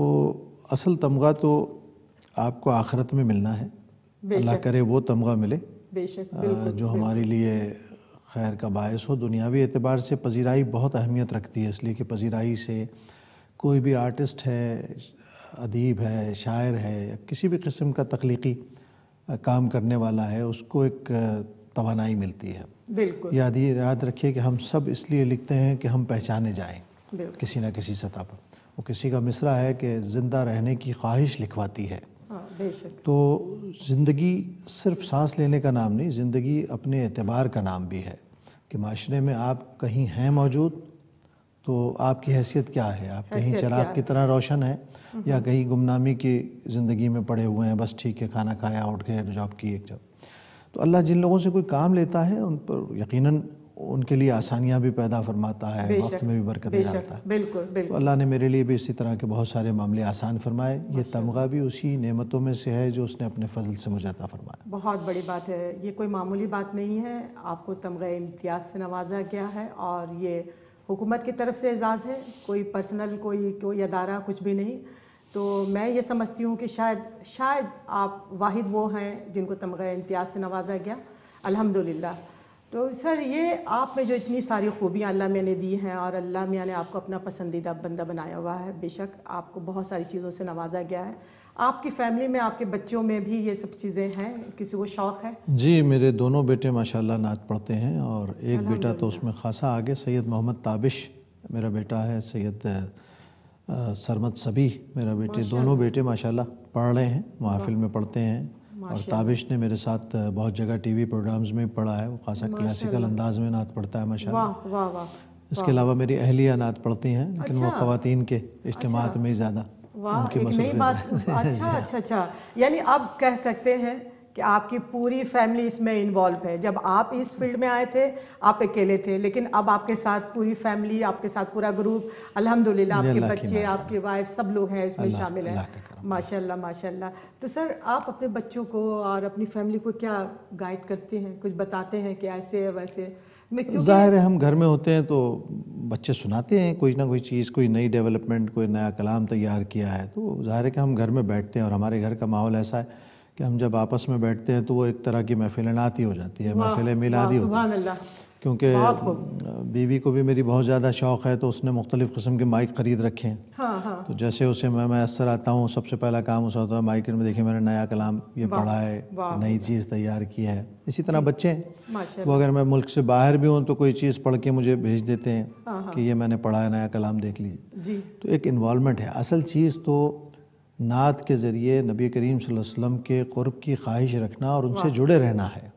असल तमगा तो आपको आखरत में मिलना है अल्लाह करे वो तमगा मिले बेशक जो हमारे लिए खैर का बायस हो दुनियावी एतबार से पजीराई बहुत अहमियत रखती है इसलिए कि पजीराई से कोई भी आर्टिस्ट है अदीब है शायर है किसी भी किस्म का तख्लीकी काम करने वाला है उसको एक तोानाई मिलती है बिल्कुल याद ये याद रखिए कि हम सब इसलिए लिखते हैं कि हम पहचाने जाएं किसी ना किसी सतह पर वो किसी का मिसरा है कि ज़िंदा रहने की ख्वाहिश लिखवाती है तो ज़िंदगी सिर्फ सांस लेने का नाम नहीं ज़िंदगी अपने एतबार का नाम भी है कि माशरे में आप कहीं हैं मौजूद तो आपकी हैसियत क्या है आप कहीं चराग की तरह रोशन है हम्म। या कहीं गुमनामी की ज़िंदगी में पड़े हुए हैं बस ठीक है खाना खाया उठ गए जॉब की एक जॉब तो अल्लाह जिन लोगों से कोई काम लेता है उन पर यकीनन उनके लिए आसानियाँ भी पैदा फरमाता है वक्त में भी बरकत डालता है बिल्कुल बिल्कुल तो अल्लाह ने मेरे लिए भी इसी तरह के बहुत सारे मामले आसान फरमाए ये तमगा भी उसी नेमतों में से है जो उसने अपने फजल से मुझे अता फरमाया बहुत बड़ी बात है ये कोई मामूली बात नहीं है आपको तमगा इम्तियाज़ से नवाजा गया है और ये हुकूमत की तरफ से एजाज़ है कोई पर्सनल कोई कोई अदारा कुछ भी नहीं तो मैं ये समझती हूँ कि शायद शायद आप वाहिद वो हैं जिनको तमगा इम्तियाज़ से नवाजा गया अलहमदिल्ला तो सर ये आप में जो इतनी सारी खूबियाँ अल्लाह ने दी हैं और अल्लाह मियाँ ने आपको अपना पसंदीदा बंदा बनाया हुआ है बेशक आपको बहुत सारी चीज़ों से नवाजा गया है आपकी फैमिली में आपके बच्चों में भी ये सब चीज़ें हैं किसी को शौक़ है जी मेरे दोनों बेटे माशाल्लाह नात पढ़ते हैं और एक बेटा तो उसमें खासा आगे सैयद मोहम्मद ताबिश मेरा बेटा है सैयद सरमद सभी मेरा बेटे दोनों बेटे माशाल्लाह पढ़ रहे हैं महाफिल में पढ़ते हैं और ताबिश ने मेरे साथ बहुत जगह टीवी प्रोग्राम्स में पढ़ा है वो खासा क्लासिकल अंदाज में नात पढ़ता है माशा इसके अलावा मेरी अहलिया नात पढ़ती हैं लेकिन वो अच्छा। खातन के अच्छा। इज्तम में ज़्यादा उनकी अच्छा [laughs] अच्छा अच्छा यानी आप कह सकते हैं कि आपकी पूरी फैमिली इसमें इन्वॉल्व है जब आप इस फील्ड में आए थे आप अकेले थे लेकिन अब आपके साथ पूरी फैमिली आपके साथ पूरा ग्रुप अल्हम्दुलिल्लाह आपके बच्चे आपकी वाइफ सब लोग हैं इसमें शामिल हैं माशाल्लाह माशाल्लाह तो सर आप अपने बच्चों को और अपनी फैमिली को क्या गाइड करते हैं कुछ बताते हैं कि ऐसे है वैसे ज़ाहिर है हम घर में होते हैं तो बच्चे सुनाते हैं कोई ना कोई चीज़ कोई नई डेवलपमेंट कोई नया कलाम तैयार किया है तो ज़ाहिर है कि हम घर में बैठते हैं और हमारे घर का माहौल ऐसा है कि हम जब आपस में बैठते हैं तो वो एक तरह की महफिल नाती हो जाती है महफिल मिलादी होती है क्योंकि बीवी को भी मेरी बहुत ज़्यादा शौक़ है तो उसने मुख्तलिफ़ किस्म के माइक ख़रीद रखे हैं हाँ, हाँ। तो जैसे उसे मैं असर आता हूँ सबसे पहला काम उसका होता है माइक में देखिए मैंने नया कलाम ये पढ़ा है नई चीज़ तैयार की है इसी तरह बच्चे हैं वो अगर मैं मुल्क से बाहर भी हूँ तो कोई चीज़ पढ़ के मुझे भेज देते हैं हाँ, हाँ। कि ये मैंने पढ़ा है नया कलाम देख लीजिए तो एक इन्वॉलमेंट है असल चीज़ तो नात के ज़रिए नबी करीम वसल्लम के क़ुरब की ख्वाहिश रखना और उनसे जुड़े रहना है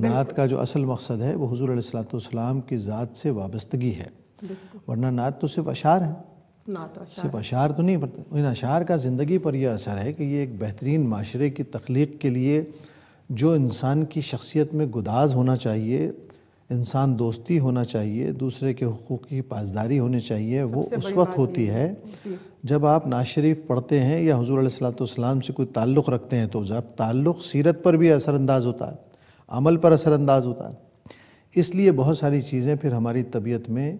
नात का जो असल मकसद है वह हजूर सलाम की ज़ात से वाबस्तगी है वरना नात तो सिर्फ अशार है तो सिर्फ अशार तो नहीं पड़ता इन अशार का ज़िंदगी पर यह असर है कि ये एक बेहतरीन माशरे की तख्लीक के लिए जो इंसान की शख्सियत में गुदाज होना चाहिए इंसान दोस्ती होना चाहिए दूसरे के हकूक़ की पासदारी होनी चाहिए वो उस वक्त होती है जब आप नाशरीफ पढ़ते हैं या हजूर सलाम से कोई ताल्लुक़ रखते हैं तो जब ताल्लुक़ सीरत पर भी असरानंदाज होता है अमल पर असरानंदाज होता है इसलिए बहुत सारी चीज़ें फिर हमारी तबीयत में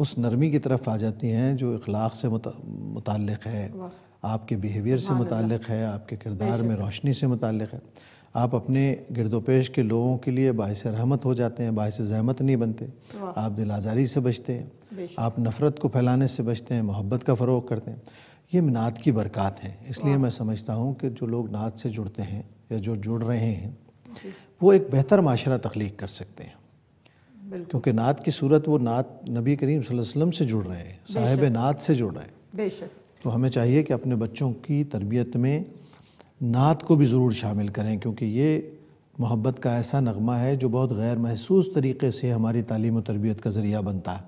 उस नरमी की तरफ आ जाती हैं जो इखलाक से मुतल है आपके बिहेवियर से मुतल है आपके किरदार में रोशनी से मुतल है आप अपने गिरदोपेश के लोगों के लिए बायस रहमत हो जाते हैं बायस जहमत नहीं बनते आप दिल आज़ारी से बचते हैं आप नफ़रत को फैलाने से बचते हैं मोहब्बत का फ़रोग करते हैं ये नात की बरक़ात है इसलिए मैं समझता हूँ कि जो लोग नात से जुड़ते हैं या जो जुड़ रहे हैं वो एक बेहतर माशरा तख्लीक कर सकते हैं क्योंकि नात की सूरत वो नात नबी करीम वसल्लम से जुड़ रहे हैं साहेब नात से जुड़ रहे हैं तो हमें चाहिए कि अपने बच्चों की तरबियत में नात को भी ज़रूर शामिल करें क्योंकि ये मोहब्बत का ऐसा नगमा है जो बहुत गैर महसूस तरीके से हमारी तालीम और तरबियत का ज़रिया बनता है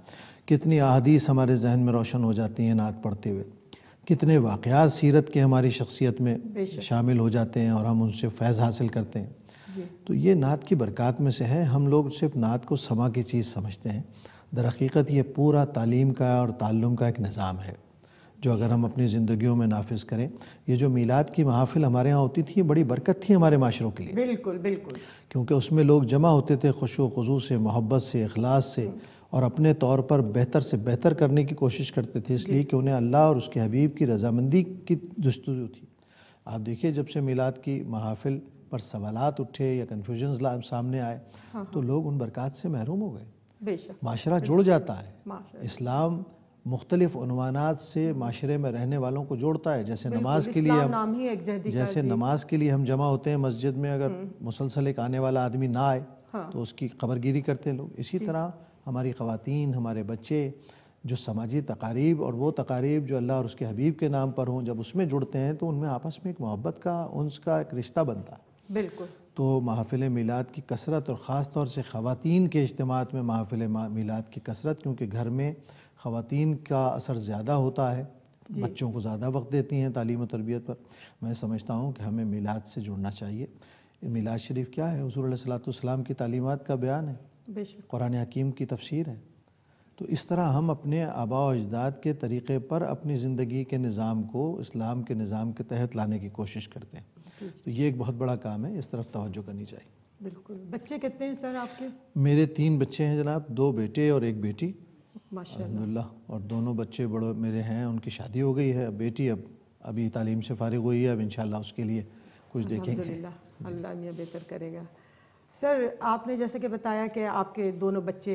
कितनी अहदीस हमारे जहन में रोशन हो जाती हैं नात पढ़ते हुए कितने वाक़ात सीरत के हमारी शख्सियत में शामिल हो जाते हैं और हम उनसे फैज़ हासिल करते हैं तो ये नात की बरक़ात में से है हम लोग सिर्फ नात को समा की चीज़ समझते हैं दर ये पूरा तालीम का और ताल्लुम का एक निज़ाम है जो अगर हम अपनी ज़िंदगियों में नाफिज करें ये जो मीलाद की महाफिल हमारे यहाँ होती थी ये बड़ी बरकत थी हमारे माशरों के लिए बिल्कुल बिल्कुल क्योंकि उसमें लोग जमा होते थे खुशो खजू से मोहब्बत से अखलास से और अपने तौर पर बेहतर से बेहतर करने की कोशिश करते थे इसलिए कि उन्हें अल्लाह और उसके हबीब की रजामंदी की जस्तजू थी आप देखिए जब से मीलाद की महाफिल पर सवाल उठे या कन्फ्यूजन सामने आए हाँ। तो हाँ। लोग उन बरक़ात से महरूम हो गए माशरा जुड़ जाता है इस्लाम मुख्तलिफ़ात से माशरे में रहने वालों को जोड़ता है जैसे नमाज के लिए हम नाम ही जैसे नमाज के लिए हम जमा होते हैं मस्जिद में अगर हम्म। मुसलसल एक आने वाला आदमी ना आए हाँ। तो उसकी खबरगिरी करते हैं लोग इसी तरह हमारी खुवान हमारे बच्चे जो समाजी तकारीब और वो तकारीब जो अल्लाह और उसके हबीब के नाम पर हों जब उसमें जुड़ते हैं तो उनमें आपस में एक मोहब्बत का उनका एक रिश्ता बनता है बिल्कुल तो महफ़िल मिलाद की कसरत और ख़ास तौर से ख़वातीन के इज्तम में महफ़िल मिलाद की कसरत क्योंकि घर में ख़वातीन का असर ज़्यादा होता है बच्चों को ज़्यादा वक्त देती हैं तालीम और तरबियत पर मैं समझता हूँ कि हमें मिलाद से जुड़ना चाहिए मिलाद शरीफ क्या है हजूर सलाम की तालीमत का बयान है कुरान हकीम की तफसीर है तो इस तरह हम अपने आबा अजदाद के तरीक़े पर अपनी ज़िंदगी के निज़ाम को इस्लाम के निज़ाम के तहत लाने की कोशिश करते हैं तो ये एक बहुत बड़ा काम है इस तरफ तोज्जो करनी चाहिए बिल्कुल बच्चे कितने हैं सर आपके मेरे तीन बच्चे हैं जनाब दो बेटे और एक बेटी माशा और दोनों बच्चे बड़े मेरे हैं उनकी शादी हो गई है अब बेटी अब अभी तालीम से फारिग हुई है अब इन उसके लिए कुछ देखेंगे अल्लाह बेहतर करेगा सर आपने जैसे कि बताया कि आपके दोनों बच्चे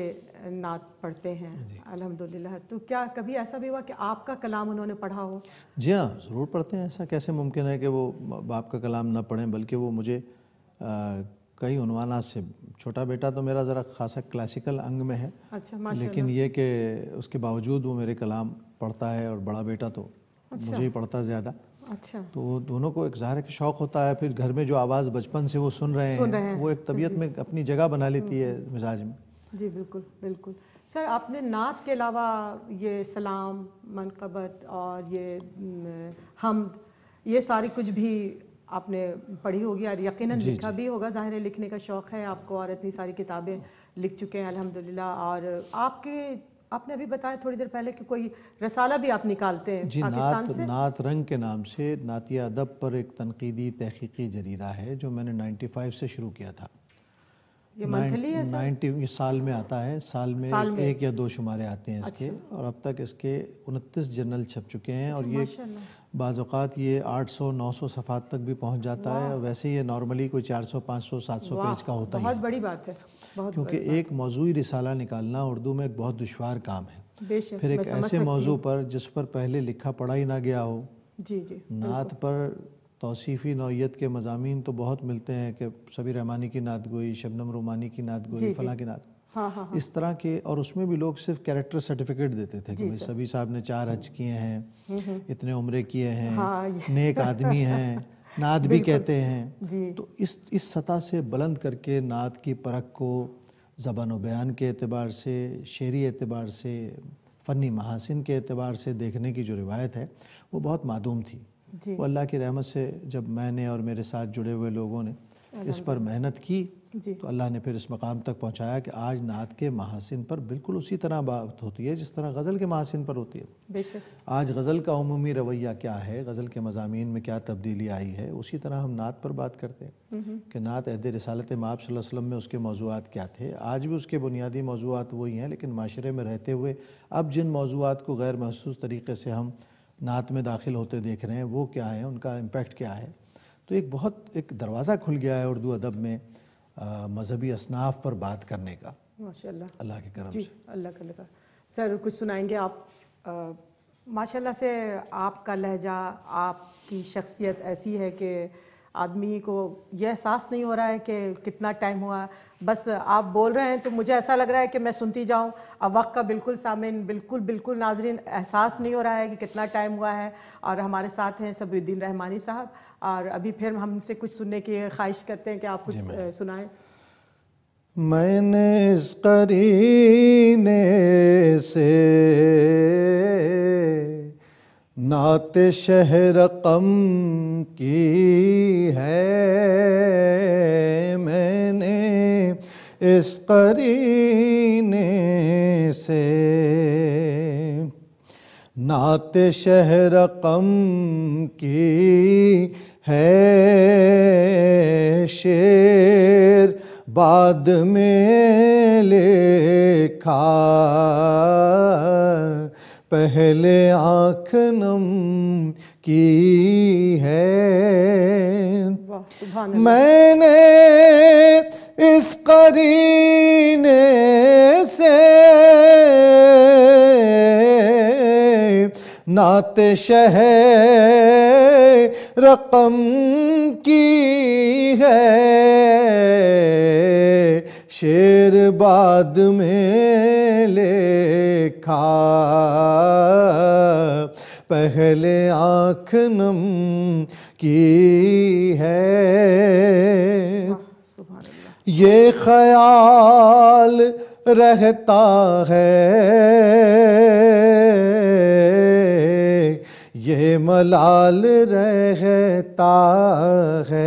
नात पढ़ते हैं हाँ अल्हम्दुलिल्लाह तो क्या कभी ऐसा भी हुआ कि आपका कलाम उन्होंने पढ़ा हो जी हाँ ज़रूर पढ़ते हैं ऐसा कैसे मुमकिन है कि वो बाप का कलाम ना पढ़ें बल्कि वो मुझे कई उनवाना से छोटा बेटा तो मेरा ज़रा खासा क्लासिकल अंग में है अच्छा लेकिन ये कि उसके बावजूद वो मेरे कलाम पढ़ता है और बड़ा बेटा तो अच्छा। मुझे ही पढ़ता ज़्यादा अच्छा तो दोनों को एक ज़ाहिर के शौक़ होता है फिर घर में जो आवाज़ बचपन से वो सुन रहे, सुन रहे हैं वो एक तबीयत में अपनी जगह बना लेती हम्म, है हम्म। मिजाज में जी बिल्कुल बिल्कुल सर आपने नात के अलावा ये सलाम मनकबत और ये हम ये सारी कुछ भी आपने पढ़ी होगी और यकीन लिखा भी होगा ज़ाहिर लिखने का शौक़ है आपको और इतनी सारी किताबें लिख चुके हैं अलहमदिल्ला और आपके आपने अभी बताया थोड़ी देर पहले कि कोई रसाला भी आप निकालते हैं जी नात से? नात रंग के नाम से नातिया अदब पर एक तनकीदी तहकीकी जरीदा है जो मैंने 95 से शुरू किया था नाइन्टी साल में आता है साल में, साल में एक या दो शुमारे आते हैं इसके अच्छा। और अब तक इसके उनतीस जर्नल छप चुके हैं और ये बाज़ात ये 800-900 सफ़ात तक भी पहुंच जाता है वैसे ये नॉर्मली कोई 400-500-700 पेज का होता है बहुत बड़ी बात है क्योंकि एक मौजूद रिसाला निकालना उर्दू में एक बहुत दुशवार काम है फिर एक ऐसे मौजू पर जिस पर पहले लिखा पढ़ा ही ना गया हो जी जी नात पर तोसीफ़ी नौीयत के मजामी तो बहुत मिलते हैं कि सभी रहमानी की नात गोई शबनम रोमानी की नात गोई फला की नात हाँ, हाँ हाँ इस तरह के और उसमें भी लोग सिर्फ कैरेक्टर सर्टिफिकेट देते थे कि भाई सभी साहब ने चार हज किए हैं हम्म, हम्म। इतने उम्रे किए हैं हाँ, नेक आदमी हैं [laughs] नाद भी कहते हैं तो इस इस सतह से बुलंद करके नाद की परख को ज़बान बयान के अतबार से शेरी एतबार से फ़नी महासिन के अतबार से देखने की जो रिवायत है वो बहुत मादूम थी वो अल्लाह की रहमत से जब मैंने और मेरे साथ जुड़े हुए लोगों ने इस पर मेहनत की तो अल्लाह ने फिर इस मकाम तक पहुँचाया कि आज नात के महासिन पर बिल्कुल उसी तरह बात होती है जिस तरह गज़ल के महासिन पर होती है आज गज़ल का अमूमी रवैया क्या है गज़ल के मजामी में क्या तब्दीली आई है उसी तरह हम नात पर बात करते हैं हम्म। कि नात अहद रसालत माप वसलम में उसके मौजूद क्या थे आज भी उसके बुनियादी मौजूद वही हैं लेकिन माशरे में रहते हुए अब जिन मौजूद को गैर महसूस तरीके से हम नात में दाखिल होते देख रहे हैं वो क्या है उनका इम्पेक्ट क्या है तो एक बहुत एक दरवाज़ा खुल गया है उर्दू अदब में मजहबी असनाफ पर बात करने का माशाल्लाह अल्लाह के करम से अल्लाह का सर कुछ सुनाएंगे आप माशाल्लाह से आपका लहजा आपकी शख्सियत ऐसी है कि आदमी को यह एहसास नहीं हो रहा है कि कितना टाइम हुआ बस आप बोल रहे हैं तो मुझे ऐसा लग रहा है कि मैं सुनती जाऊं अब वक्त का बिल्कुल सामिन बिल्कुल बिल्कुल नाजरीन एहसास नहीं हो रहा है कि कितना टाइम हुआ है और हमारे साथ हैं सबुद्दीन रहमानी साहब और अभी फिर हमसे कुछ सुनने की ख्वाहिश करते हैं कि आप कुछ सुनाएं मैंने इस करीने से नात शहर कम की है मैंने इस करीने से नात शहर कम की है शेर बाद में लेखा पहले आखनम की है मैंने इस करीने से नात शह रकम की है शेर बाद में लेखा पहले आँख नम की है ये ख्याल रहता है ये मलाल रहता है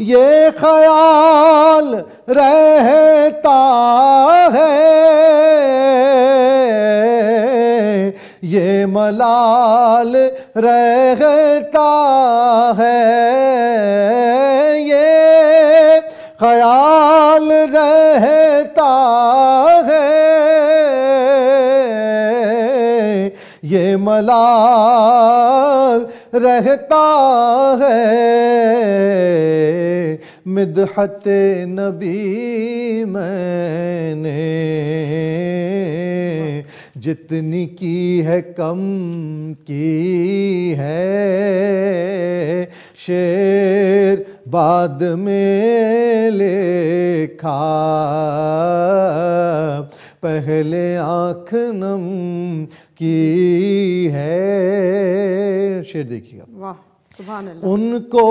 ये ख्याल रहता है ये मलाल रहता है ये ख्याल रहता है ये मलाल रहता है मिदहत नबी मैंने जितनी की है कम की है शेर बाद में लेखा पहले आखनम की है शेर देखिएगा वाह सुबह उनको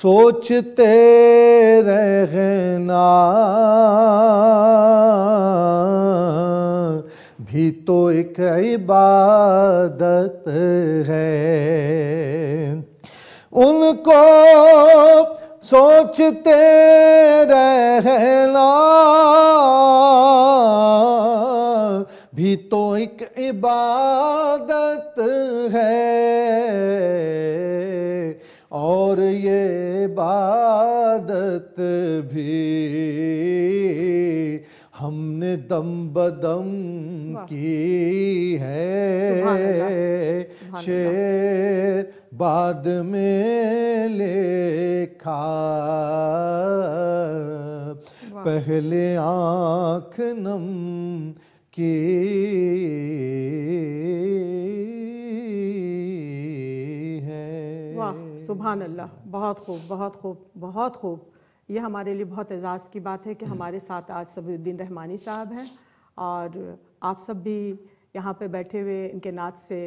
सोचते रहना भी तो एक इबादत है उनको सोचते रहना भी तो एक इबादत है और ये इबादत भी हमने दम बदम की है शेर बाद में लेखा पहले आँख नम के वाह सुबहान अल्लाह बहुत खूब बहुत खूब बहुत खूब ये हमारे लिए बहुत एजाज़ की बात है कि हमारे साथ आज सबीद्दीन रहमानी साहब हैं और आप सब भी यहाँ पे बैठे हुए इनके नाच से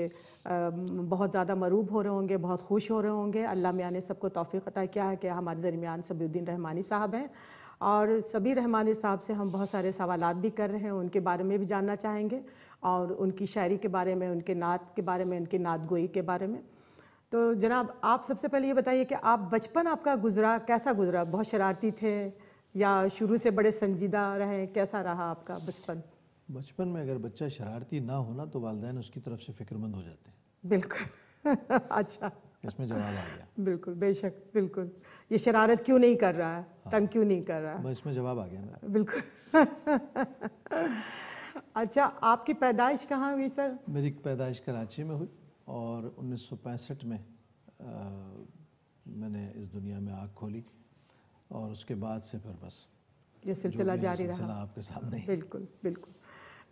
बहुत ज़्यादा मरूब हो रहे होंगे बहुत खुश हो रहे होंगे अल्लाह मियाँ ने सबको तोफ़ी अता किया है कि हमारे दरमियान सबीद्दीन रहमानी साहब हैं और सभी रहमान साहब से हम बहुत सारे सवाल भी कर रहे हैं उनके बारे में भी जानना चाहेंगे और उनकी शायरी के बारे में उनके नात के बारे में उनके नात गोई के बारे में तो जनाब आप सबसे पहले ये बताइए कि आप बचपन आपका गुजरा कैसा गुजरा बहुत शरारती थे या शुरू से बड़े संजीदा रहे कैसा रहा आपका बचपन बचपन में अगर बच्चा शरारती ना होना तो वालदेन उसकी तरफ से फिक्रमंद हो जाते हैं बिल्कुल [laughs] अच्छा इसमें जवाब आ गया बिल्कुल बेशक बिल्कुल ये शरारत क्यों नहीं कर रहा है हाँ। तंग क्यों नहीं कर रहा है इसमें जवाब आ गया मेरा बिल्कुल [laughs] अच्छा आपकी पैदाइश कहाँ हुई सर मेरी पैदाइश कराची में हुई और उन्नीस में आ, मैंने इस दुनिया में आग खोली और उसके बाद से फिर बस ये सिलसिला जारी रहा आपके सामने बिल्कुल बिल्कुल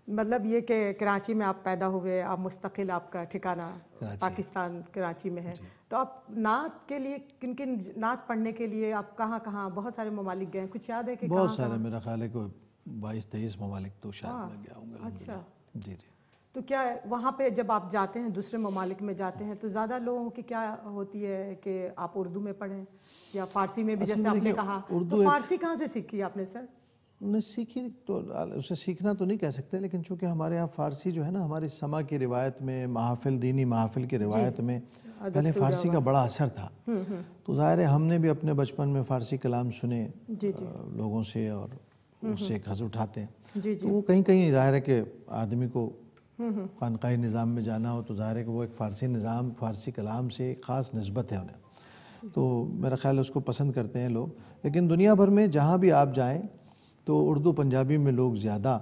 मतलब ये कि कराची में आप पैदा हुए आप मुस्तकिल आपका ठिकाना पाकिस्तान कराची में है तो आप नात के लिए किन किन नात पढ़ने के लिए आप कहाँ कहाँ बहुत सारे ममालिक गए कुछ याद है कि बहुत सारे मेरा ख्याल है कोई बाईस तेईस ममालिक तो शायद हाँ, मैं गया हूँ अच्छा जी जी तो क्या वहाँ पे जब आप जाते हैं दूसरे ममालिक में जाते हैं तो ज़्यादा लोगों की क्या होती है कि आप उर्दू में पढ़ें या फारसी में भी जैसे आपने कहा तो फारसी कहाँ से सीखी आपने सर उन्हें सीखी तो उसे सीखना तो नहीं कह सकते लेकिन चूंकि हमारे यहाँ फ़ारसी जो है ना हमारी समा की रिवायत में महाफिल दीनी महाफिल की रिवायत में पहले फ़ारसी का बड़ा असर था हम्म, हम्म। तो ज़ाहिर है हमने भी अपने बचपन में फ़ारसी कलाम सुने जी जी। लोगों से और उससे हम्म, खज उठाते हैं जी जी। तो वो कहीं कहीं ज़ाहिर है कि आदमी को खानकाही निज़ाम में जाना हो तो ज़ाहिर है कि वो एक फ़ारसी निज़ाम फ़ारसी कलाम से ख़ास नस्बत है उन्हें तो मेरा ख्याल उसको पसंद करते हैं लोग लेकिन दुनिया भर में जहाँ भी आप जाएँ तो उर्दू पंजाबी में लोग ज़्यादा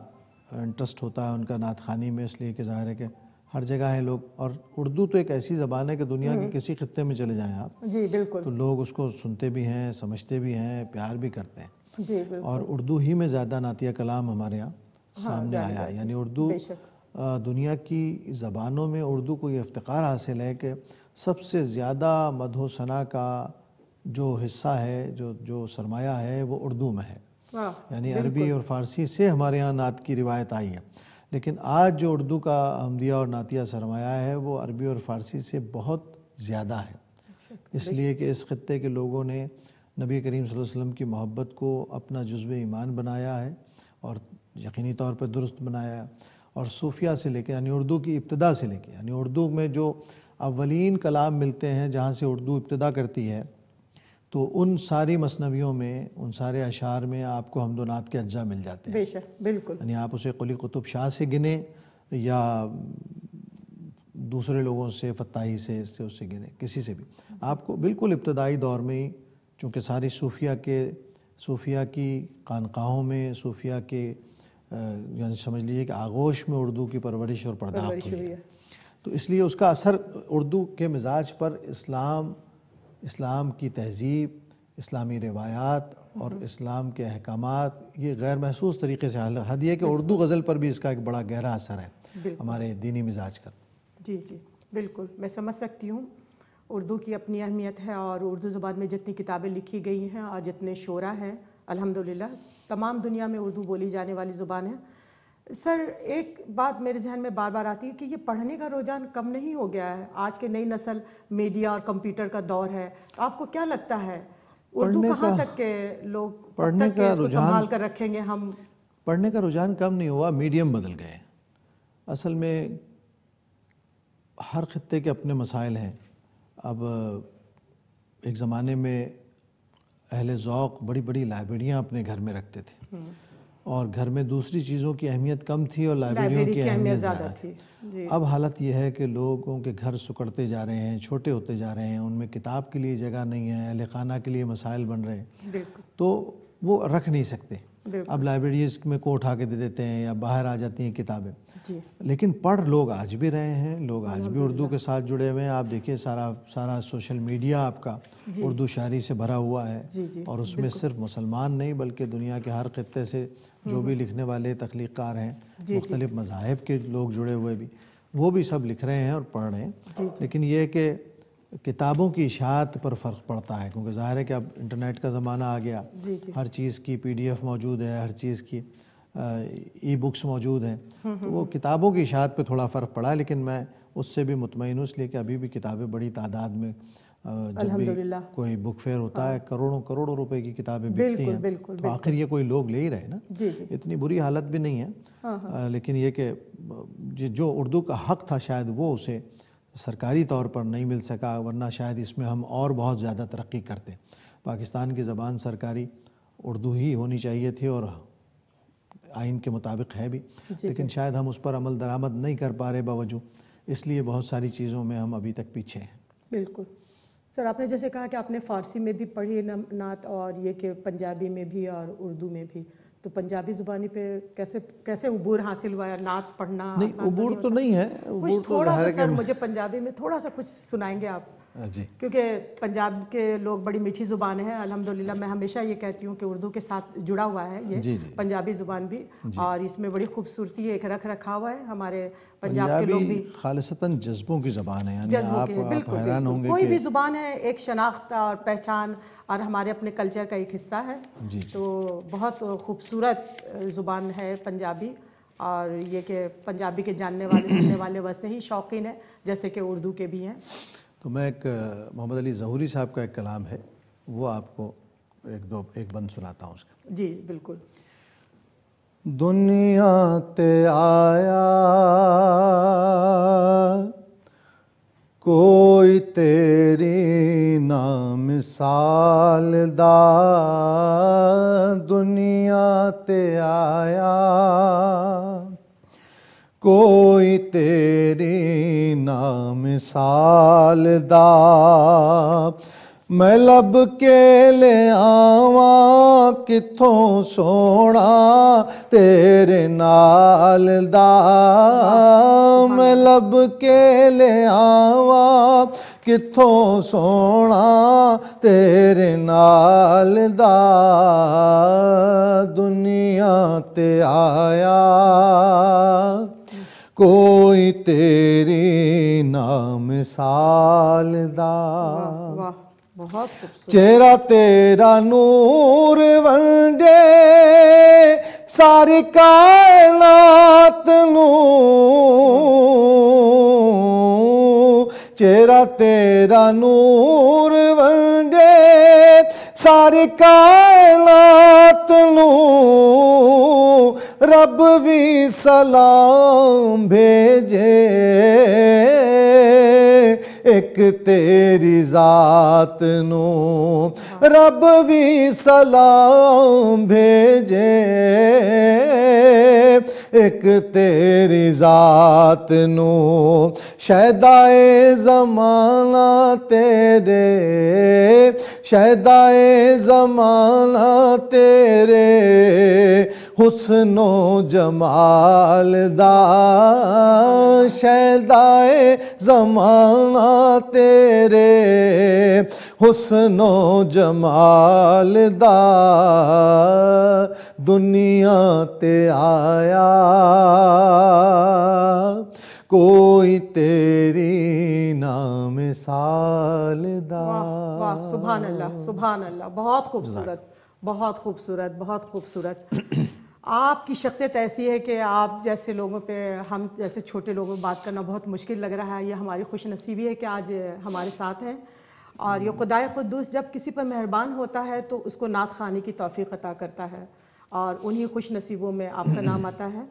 इंटरेस्ट होता है उनका नात खानी में इसलिए कि ज़ाहिर है कि हर जगह है लोग और उर्दू तो एक ऐसी ज़बान है कि दुनिया के हम्म। किसी खत्े में चले जाएँ आप जी बिल्कुल तो लोग उसको सुनते भी हैं समझते भी हैं प्यार भी करते हैं जी और उर्दू ही में ज़्यादा नातिया कलाम हमारे यहाँ हाँ, सामने आया है यानी उर्दू दुनिया की ज़बानों में उर्दू को ये इफ्तार हासिल है कि सबसे ज़्यादा मधोसना का जो हिस्सा है जो जो सरमाया है वो उर्दू में है यानी अरबी और फ़ारसी से हमारे यहाँ नात की रिवायत आई है लेकिन आज जो उर्दू का हमदिया और नातिया सरमाया है वो अरबी और फ़ारसी से बहुत ज़्यादा है अच्छा, इसलिए कि इस ख़त्े के लोगों ने नबी करीम वसल्लम की मोहब्बत को अपना जज्व ईमान बनाया है और यकीनी तौर पर दुरुस्त बनाया है और सूफिया से लेकर यानी उर्दू की इब्तदा से लेकर यानी उर्दू में जो अवलिन कलाम मिलते हैं जहाँ से उर्दू इब्तदा करती है तो उन सारी मसनवियों में उन सारे अशार में आपको हमदोनात के अज्जा मिल जाते हैं बिल्कुल यानी आप उसे कुली कुतुब शाह से गिने या दूसरे लोगों से फताही से इससे उससे गिने किसी से भी आपको बिल्कुल इब्तदाई दौर में ही चूँकि सारी सूफिया के सूफिया की खानकाहों में सूफिया के यानी समझ लीजिए कि आगोश में उर्दू की परवरिश और पर्दाश हुई है तो इसलिए उसका असर उर्दू के मिजाज पर इस्लाम इस्लाम की तहज़ीब इस्लामी रिवायात और इस्लाम के अहकाम ये गैर महसूस तरीके से हल हद ये कि उर्दू गज़ल पर भी इसका एक बड़ा गहरा असर है हमारे दीनी मिजाज का जी जी बिल्कुल मैं समझ सकती हूँ उर्दू की अपनी अहमियत है और उर्दू ज़ुबान में जितनी किताबें लिखी गई हैं और जितने शोरा हैं अलहमदिल्ला तमाम दुनिया में उर्दू बोली जाने वाली ज़ुबान है सर एक बात मेरे जहन में बार बार आती है कि ये पढ़ने का रुझान कम नहीं हो गया है आज के नई नस्ल मीडिया और कंप्यूटर का दौर है तो आपको क्या लगता है उर्दू कहाँ तक के लोग पढ़ने का रुझान संभाल कर रखेंगे हम पढ़ने का रुझान कम नहीं हुआ मीडियम बदल गए असल में हर खत्े के अपने मसाइल हैं अब एक ज़माने में अहल ओक़ बड़ी बड़ी लाइब्रेरियाँ अपने घर में रखते थे हम्म। और घर में दूसरी चीज़ों की अहमियत कम थी और लाइब्रेरियों की अहमियत ज़्यादा थी अब हालत यह है कि लोगों के घर सुकड़ते जा रहे हैं छोटे होते जा रहे हैं उनमें किताब के लिए जगह नहीं है अहल खाना के लिए मसाइल बन रहे हैं तो वो रख नहीं सकते अब लाइब्रेरीज में को उठा के दे देते हैं या बाहर आ जाती हैं किताबें लेकिन पढ़ लोग आज भी रहे हैं लोग आज भी उर्दू के साथ जुड़े हुए हैं आप देखिए सारा सारा सोशल मीडिया आपका उर्दू शायरी से भरा हुआ है जी, जी, और उसमें सिर्फ मुसलमान नहीं बल्कि दुनिया के हर खत्े से जो हम्म, भी हम्म। लिखने वाले तख्लीकार हैं मुख्तलिफ मजाहब के लोग जुड़े हुए भी वो भी सब लिख रहे हैं और पढ़ रहे हैं लेकिन ये कि किताबों की इशात पर फ़र्क पड़ता है क्योंकि ज़ाहिर है कि अब इंटरनेट का ज़माना आ गया हर चीज़ की पीडीएफ मौजूद है हर चीज़ की ई बुक्स मौजूद हैं तो वो किताबों की इशात पे थोड़ा फ़र्क पड़ा लेकिन मैं उससे भी मुतमिन हूँ इसलिए कि अभी भी किताबें बड़ी तादाद में जब भी कोई बुक फेयर होता हाँ। है करोड़ों करोड़ों रुपए की किताबें बिकती हैं तो आखिर ये कोई लोग ले ही रहे ना जी, जी। इतनी बुरी हालत भी नहीं है हाँ, हाँ। लेकिन ये कि जो उर्दू का हक था शायद वो उसे सरकारी तौर पर नहीं मिल सका वरना शायद इसमें हम और बहुत ज़्यादा तरक्की करते पाकिस्तान की ज़बान सरकारी उर्दू ही होनी चाहिए थी और आइन के मुताबिक है भी जी लेकिन जी। शायद हम उस पर अमल दरामद नहीं कर पा रहे बावजूद इसलिए बहुत सारी चीज़ों में हम अभी तक पीछे हैं बिल्कुल सर आपने जैसे कहा कि आपने फ़ारसी में भी पढ़ी नात और ये कि पंजाबी में भी और उर्दू में भी तो पंजाबी जुबानी पे कैसे कैसे उबूर हासिल हुआ नात पढ़ना नहीं तो उबूर तो नहीं है कुछ तो थोड़ा सा सर मुझे पंजाबी में थोड़ा सा कुछ सुनाएंगे आप हाँ जी क्योंकि पंजाब के लोग बड़ी मीठी ज़ुबान है अल्हम्दुलिल्लाह मैं हमेशा ये कहती हूँ कि उर्दू के साथ जुड़ा हुआ है ये जी, जी। पंजाबी ज़ुबान भी और इसमें बड़ी खूबसूरती एक रख रखा हुआ है हमारे पंजाब के लोग भी खालसतन जज्बों की जुबान है यानी आप, बिल्कुल, हैरान होंगे कोई भी ज़ुबान है एक शनाख्त और पहचान और हमारे अपने कल्चर का एक हिस्सा है तो बहुत खूबसूरत ज़ुबान है पंजाबी और ये कि पंजाबी के जानने वाले सुनने वाले वैसे ही शौकीन है जैसे कि उर्दू के भी हैं तो मैं एक मोहम्मद अली जहूरी साहब का एक कलाम है वो आपको एक दो एक बंद सुनाता हूँ उसका जी बिल्कुल दुनिया ते आया कोई तेरी नाम साल दा दुनिया ते आया ਕੋਈ ਤੇਰੇ ਨਾਮ ਸਾਲ ਦਾ ਮੈਂ ਲਬ ਕੇ ਲਿਆਵਾਂ ਕਿਥੋਂ ਸੋਣਾ ਤੇਰੇ ਨਾਲ ਦਾ ਮੈਂ ਲਬ ਕੇ ਲਿਆਵਾਂ ਕਿਥੋਂ ਸੋਣਾ ਤੇਰੇ ਨਾਲ ਦਾ ਦੁਨੀਆ ਤੇ ਆਇਆ कोई तेरी नाम साल चेहरा तेरा नूर वंडे सारी कायनात चेहरा तेरा नूर वंडे सारी कायनात नू रब भी सलाम भेजे एक तेरी जात रब भी सलाम भेजे एक तेरी जात शहदाए जमाना तेरे शहदाए जमाना तेरे हुसनो जमाल दा जमाना तेरे हुसनो जमाल दुनिया ते आया कोई तेरी नाम साल दा सुबह अल्लाह सुबह अल्लाह बहुत खूबसूरत बहुत खूबसूरत बहुत खूबसूरत आपकी शख्सियत ऐसी है कि आप जैसे लोगों पे हम जैसे छोटे लोगों में बात करना बहुत मुश्किल लग रहा है ये हमारी खुश नसीबी है कि आज हमारे साथ हैं और ये खुदाए खुदूस जब किसी पर मेहरबान होता है तो उसको नात खाने की तोफ़ी अता करता है और उन्हीं खुश नसीबों में आपका नाम [clears throat] आता है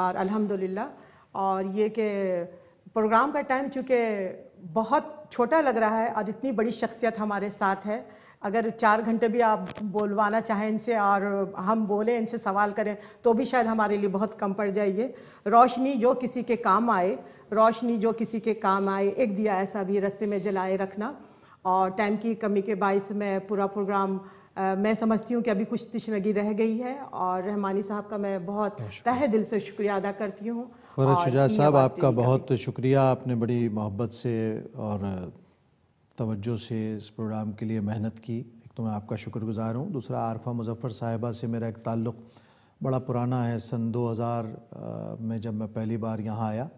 और अल्हम्दुलिल्लाह और ये कि प्रोग्राम का टाइम चूँकि बहुत छोटा लग रहा है और इतनी बड़ी शख्सियत हमारे साथ है अगर चार घंटे भी आप बोलवाना चाहें इनसे और हम बोलें इनसे सवाल करें तो भी शायद हमारे लिए बहुत कम पड़ जाइए रोशनी जो किसी के काम आए रोशनी जो किसी के काम आए एक दिया ऐसा भी रस्ते में जलाए रखना और टाइम की कमी के बायस मैं पूरा प्रोग्राम आ, मैं समझती हूँ कि अभी कुछ तिशनगी रह गई है और रहमानी साहब का मैं बहुत तह दिल से शुक्रिया अदा करती हूँ फरज शुजा साहब आपका बहुत शुक्रिया आपने बड़ी मोहब्बत से और तवज्जो से इस प्रोग्राम के लिए मेहनत की एक तो मैं आपका शुक्रगुजार हूँ दूसरा आरफा मुजफ़र साहिबा से मेरा एक ताल्लुक़ बड़ा पुराना है सन 2000 में जब मैं पहली बार यहाँ आया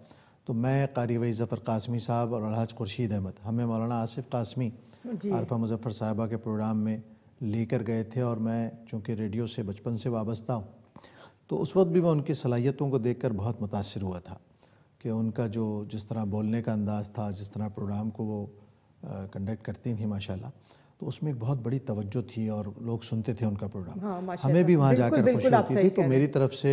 तो मैं कारी वही ज़फ़र कासमी साहब और अलहज खुर्शीद अहमद हमें मौलाना आसिफ कासमी आरफा मुजफ़र साहिबा के प्रोग्राम में लेकर गए थे और मैं चूँकि रेडियो से बचपन से वाबस्ता हूँ तो उस वक्त भी मैं उनकी सलाहियतों को कर बहुत मुतासर हुआ था कि उनका जो जिस तरह बोलने का अंदाज़ था जिस तरह प्रोग्राम को वो कंडक्ट करती थी माशाल्लाह तो उसमें एक बहुत बड़ी तवज्जो थी और लोग सुनते थे उनका प्रोग्राम हाँ, हमें भी वहाँ जाकर खुशी होती थी तो मेरी तरफ से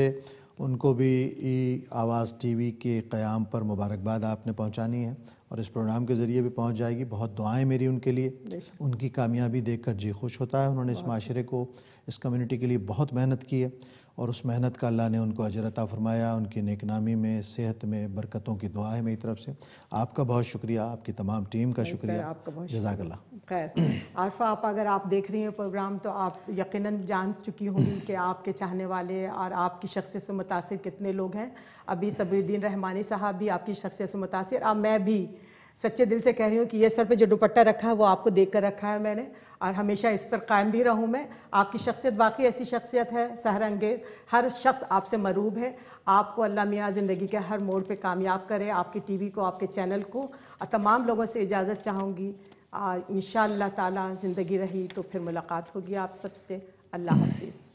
उनको भी ई आवाज़ टीवी के क़याम पर मुबारकबाद आपने पहुँचानी है और इस प्रोग्राम के ज़रिए भी पहुँच जाएगी बहुत दुआएँ मेरी उनके लिए उनकी कामयाबी देखकर जी खुश होता है उन्होंने इस माशरे को इस कम्यूनिटी के लिए बहुत मेहनत की है और उस मेहनत का अल्लाह ने उनको अजरता फ़रमाया उनकी नेकनामी में सेहत में बरकतों की दुआ है मेरी तरफ से आपका बहुत शुक्रिया आपकी तमाम टीम का शुक्रिया आपका बहुत जजाकल्ला खैर आरफा आप अगर आप देख रही हैं प्रोग्राम तो आप यकीनन जान चुकी होंगी कि आपके चाहने वाले और आपकी शख्सियत से मुतासर कितने लोग हैं अभी सबीद्दीन रहमानी साहब भी आपकी शख्सियत से मुतासर और मैं भी सच्चे दिल से कह रही हूँ कि ये सर पे जो दुपट्टा रखा है वो आपको देख कर रखा है मैंने और हमेशा इस पर कायम भी रहूँ मैं आपकी शख्सियत वाकई ऐसी शख्सियत है सहरंगेज हर शख्स आपसे मरूब है आपको अल्लाह मियाँ ज़िंदगी के हर मोड़ पे कामयाब करे आपकी टीवी को आपके चैनल को और तमाम लोगों से इजाज़त चाहूँगी इन ताला ज़िंदगी रही तो फिर मुलाकात होगी आप सबसे अल्लाह हाफिज़